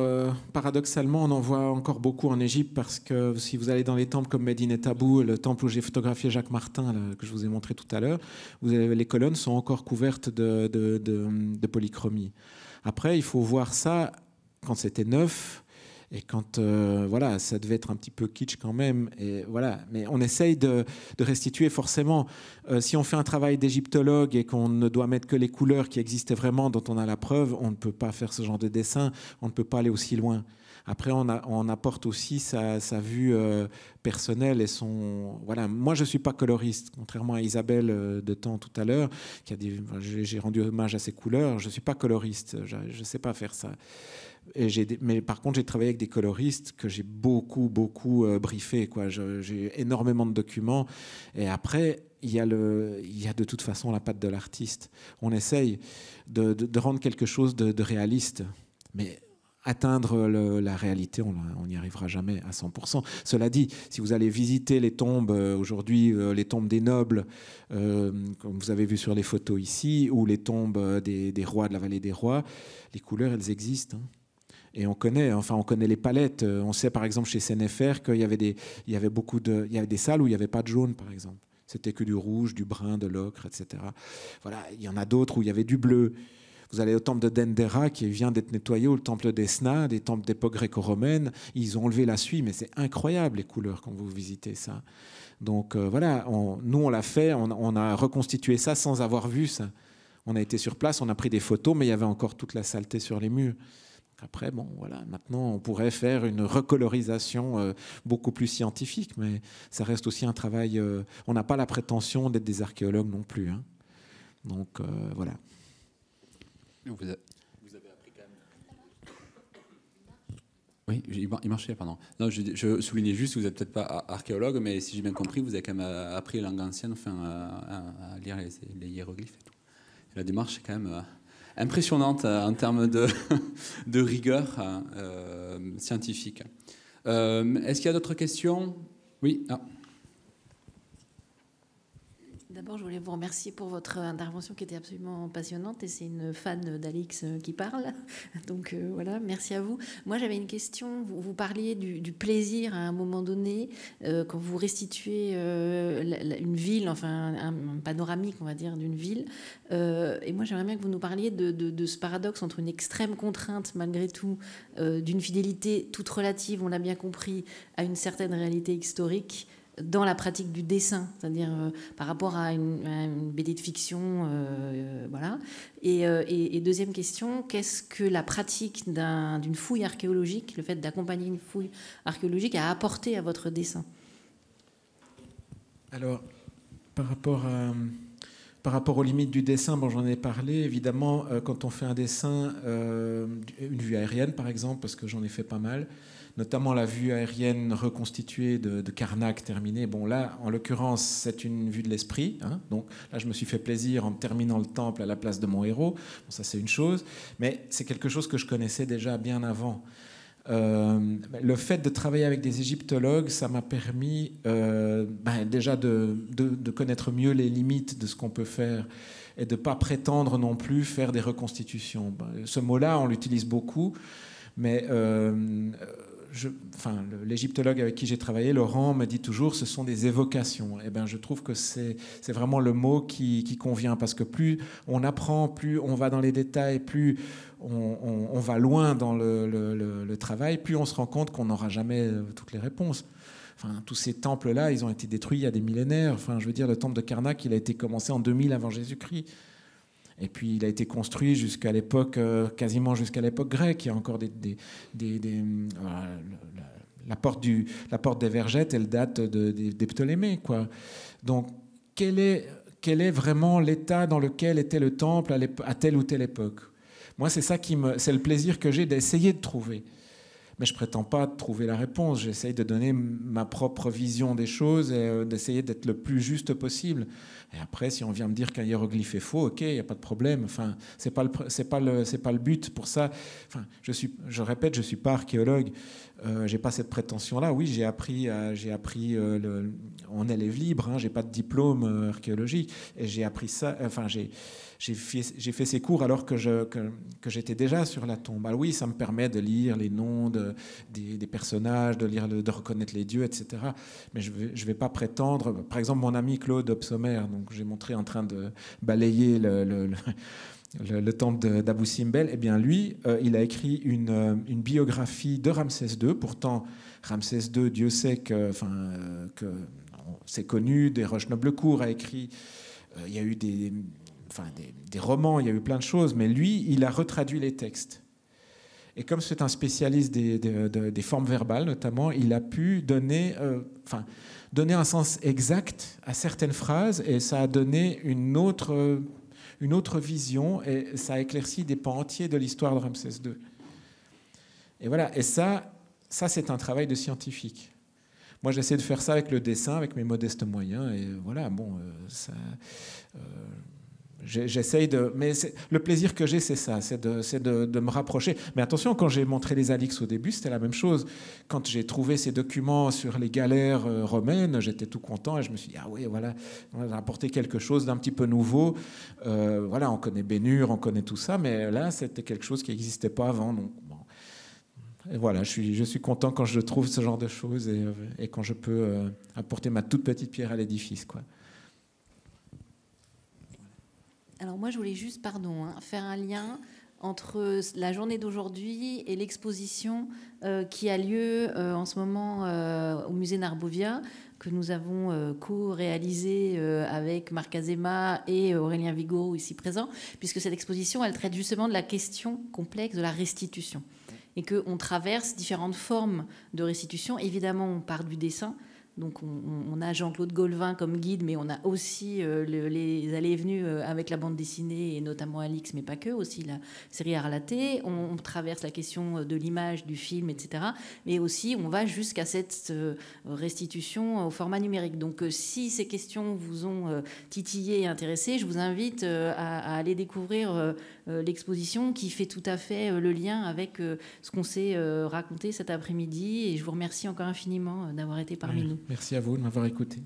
paradoxalement, on en voit encore beaucoup en Égypte parce que si vous allez dans les temples comme Médine et Tabou, le temple où j'ai photographié Jacques Martin, que je vous ai montré tout à l'heure, les colonnes sont encore couvertes de, de polychromie. Après, il faut voir ça quand c'était neuf, et quand, euh, voilà, ça devait être un petit peu kitsch quand même. Et voilà, mais on essaye de, restituer forcément. Euh, si on fait un travail d'égyptologue et qu'on ne doit mettre que les couleurs qui existaient vraiment, dont on a la preuve, on ne peut pas faire ce genre de dessin. On ne peut pas aller aussi loin. Après, on, on apporte aussi sa, vue euh, personnelle et son. Voilà, moi je suis pas coloriste, contrairement à Isabelle de temps tout à l'heure, qui a dit j'ai rendu hommage à ses couleurs. Je suis pas coloriste, je ne sais pas faire ça mais par contre, j'ai travaillé avec des coloristes que j'ai beaucoup, beaucoup briefé. Euh, briefés. J'ai énormément de documents. Et après, il y, a a de toute façon la patte de l'artiste. On essaye de, rendre quelque chose de, réaliste. Mais atteindre la réalité, on n'y arrivera jamais à 100%. Cela dit, si vous allez visiter les tombes, euh, aujourd'hui euh, les tombes des nobles, comme vous avez vu sur les photos ici, ou les tombes des, rois de la vallée des rois, les couleurs, elles existent. Hein et on connaît, hein, enfin, on connaît les palettes. Euh, on sait par exemple chez CNFR qu'il y avait des, il y avait beaucoup de, il y avait des salles où il n'y avait pas de jaune, par exemple. C'était que du rouge, du brun, de l'ocre, etc. Voilà, il y en a d'autres où il y avait du bleu. Vous allez au temple de Dendera qui vient d'être nettoyé, ou le temple d'Esna, des temples d'époque gréco-romaine. Ils ont enlevé la suie, mais c'est incroyable les couleurs quand vous visitez ça. Donc euh, voilà, nous on l'a fait, on, a reconstitué ça sans avoir vu ça. On a été sur place, on a pris des photos, mais il y avait encore toute la saleté sur les murs. Après, bon, voilà, maintenant on pourrait faire une recolorisation euh, beaucoup plus scientifique, mais ça reste aussi un travail. Euh, on n'a pas la prétention d'être des archéologues non plus. Hein. Donc euh, voilà. Vous, avez appris quand Oui, il marchait, pardon. Non, je, soulignais juste que vous n'êtes peut-être pas archéologue, mais si j'ai bien compris, vous avez quand même appris la langue ancienne, enfin, à, lire les, hiéroglyphes et tout. la démarche est quand même impressionnante euh, en termes de, rigueur euh, euh, scientifique. Est-ce qu'il y a d'autres questions Oui. Ah. D'abord, je voulais vous remercier pour votre intervention qui était absolument passionnante et c'est une fan d'Alix euh, qui parle. Donc euh, voilà, merci à vous. Moi, j'avais une question. Vous, parliez du, plaisir à un moment donné, euh, quand vous restituez une ville, enfin un, panoramique, on va dire, d'une ville. et moi, j'aimerais bien que vous nous parliez de, de, ce paradoxe entre une extrême contrainte, malgré tout, d'une fidélité toute relative, on l'a bien compris, à une certaine réalité historique dans la pratique du dessin, c'est-à-dire euh, par rapport à une, BD de fiction, euh, euh, voilà. Et, deuxième question, qu'est-ce que la pratique d'une fouille archéologique, le fait d'accompagner une fouille archéologique, a apporté à votre dessin Alors, par rapport à par rapport aux limites du dessin, bon, j'en ai parlé. Évidemment, euh, quand on fait un dessin, euh, une vue aérienne par exemple, parce que j'en ai fait pas mal, notamment la vue aérienne reconstituée de, de Carnac terminée. Bon, là, en l'occurrence, c'est une vue de l'esprit. Hein. donc là, je me suis fait plaisir en terminant le temple à la place de mon héros. Bon, ça, c'est une chose. Mais c'est quelque chose que je connaissais déjà bien avant. Euh, le fait de travailler avec des égyptologues, ça m'a permis euh, ben, déjà de, connaître mieux les limites de ce qu'on peut faire et de ne pas prétendre non plus faire des reconstitutions. Ben, ce mot-là, on l'utilise beaucoup, mais euh, enfin, l'égyptologue avec qui j'ai travaillé, Laurent, me dit toujours ce sont des évocations. Et eh ben, je trouve que c'est vraiment le mot qui, convient parce que plus on apprend, plus on va dans les détails, plus on, va loin dans le, travail, plus on se rend compte qu'on n'aura jamais euh, toutes les réponses. Enfin, tous ces temples-là, ils ont été détruits il y a des millénaires. Enfin, je veux dire, le temple de Karnak, il a été commencé en 2000 avant Jésus-Christ. Et puis il a été construit jusqu'à l'époque, euh, quasiment jusqu'à l'époque grecque. Il y a encore des, euh, la, porte la porte des Vergettes, elle date de, des, Ptolémées. Quoi. Donc quel est, vraiment l'état dans lequel était le temple à, à telle ou telle époque Moi, c'est ça qui me, c'est le plaisir que j'ai d'essayer de trouver mais je prétends pas trouver la réponse. J'essaye de donner ma propre vision des choses et euh, d'essayer d'être le plus juste possible. Et après, si on vient me dire qu'un hiéroglyphe est faux, ok, il n'y a pas de problème. Enfin, c'est pas le c'est pas le c'est pas le but. Pour ça, enfin, je suis, je répète, je suis pas archéologue. Euh, j'ai pas cette prétention-là. Oui, j'ai appris, j'ai appris euh, le, on élève libre. Hein, j'ai pas de diplôme euh, archéologique et j'ai appris ça. Enfin, j'ai j'ai fait ces cours alors que j'étais déjà sur la tombe. Ah oui, ça me permet de lire les noms des, personnages, de, lire, de reconnaître les dieux, etc. Mais je ne vais, pas prétendre. Par exemple, mon ami Claude Obsomer, donc j'ai montré en train de balayer le, le, temple d'Abou Simbel, eh bien lui, euh, il a écrit une, euh, biographie de Ramsès II. Pourtant, Ramsès II, Dieu sait que, enfin, euh, que c'est connu. Des roches noblecourt a écrit. il y a eu des, enfin, des, romans, il y a eu plein de choses, mais lui, il a retraduit les textes. Et comme c'est un spécialiste des, formes verbales, notamment, il a pu donner, euh, enfin, donner un sens exact à certaines phrases, et ça a donné une autre, euh, une autre vision, et ça a éclairci des pans entiers de l'histoire de Ramsès II. Et voilà, et ça, ça c'est un travail de scientifique. Moi, j'essaie de faire ça avec le dessin, avec mes modestes moyens, et voilà, bon, euh, ça, J'essaye de. Mais le plaisir que j'ai, c'est ça, c'est de, de, me rapprocher. Mais attention, quand j'ai montré les Alix au début, c'était la même chose. Quand j'ai trouvé ces documents sur les galères euh, romaines, j'étais tout content et je me suis dit, ah oui, voilà, on a apporté quelque chose d'un petit peu nouveau. Euh, voilà, on connaît Bénur, on connaît tout ça, mais là, c'était quelque chose qui n'existait pas avant. Donc, voilà, je suis, je suis content quand je trouve ce genre de choses et, euh, quand je peux apporter ma toute petite pierre à l'édifice, quoi. Alors moi, je voulais juste, pardon, hein, faire un lien entre la journée d'aujourd'hui et l'exposition euh, qui a lieu euh, en ce moment euh, au musée Narbovia, que nous avons co réalisé avec Marc Azema et Aurélien Vigo ici présents, puisque cette exposition, elle traite justement de la question complexe de la restitution. Et qu'on traverse différentes formes de restitution. Évidemment, on part du dessin, donc on, a Jean-Claude Golvin comme guide, mais on a aussi euh, les allées et venues euh, avec la bande dessinée et notamment Alix, mais pas que, aussi la série Arlaté. On, traverse la question euh, de l'image, du film, etc. Mais aussi on va jusqu'à cette restitution au format numérique. Donc si ces questions vous ont titillé et intéressé, je vous invite à, à, aller découvrir euh, l'exposition qui fait tout à fait euh, le lien avec euh, ce qu'on s'est raconté cet après-midi. Et je vous remercie encore infiniment d'avoir été parmi nous. Merci à vous de m'avoir écouté.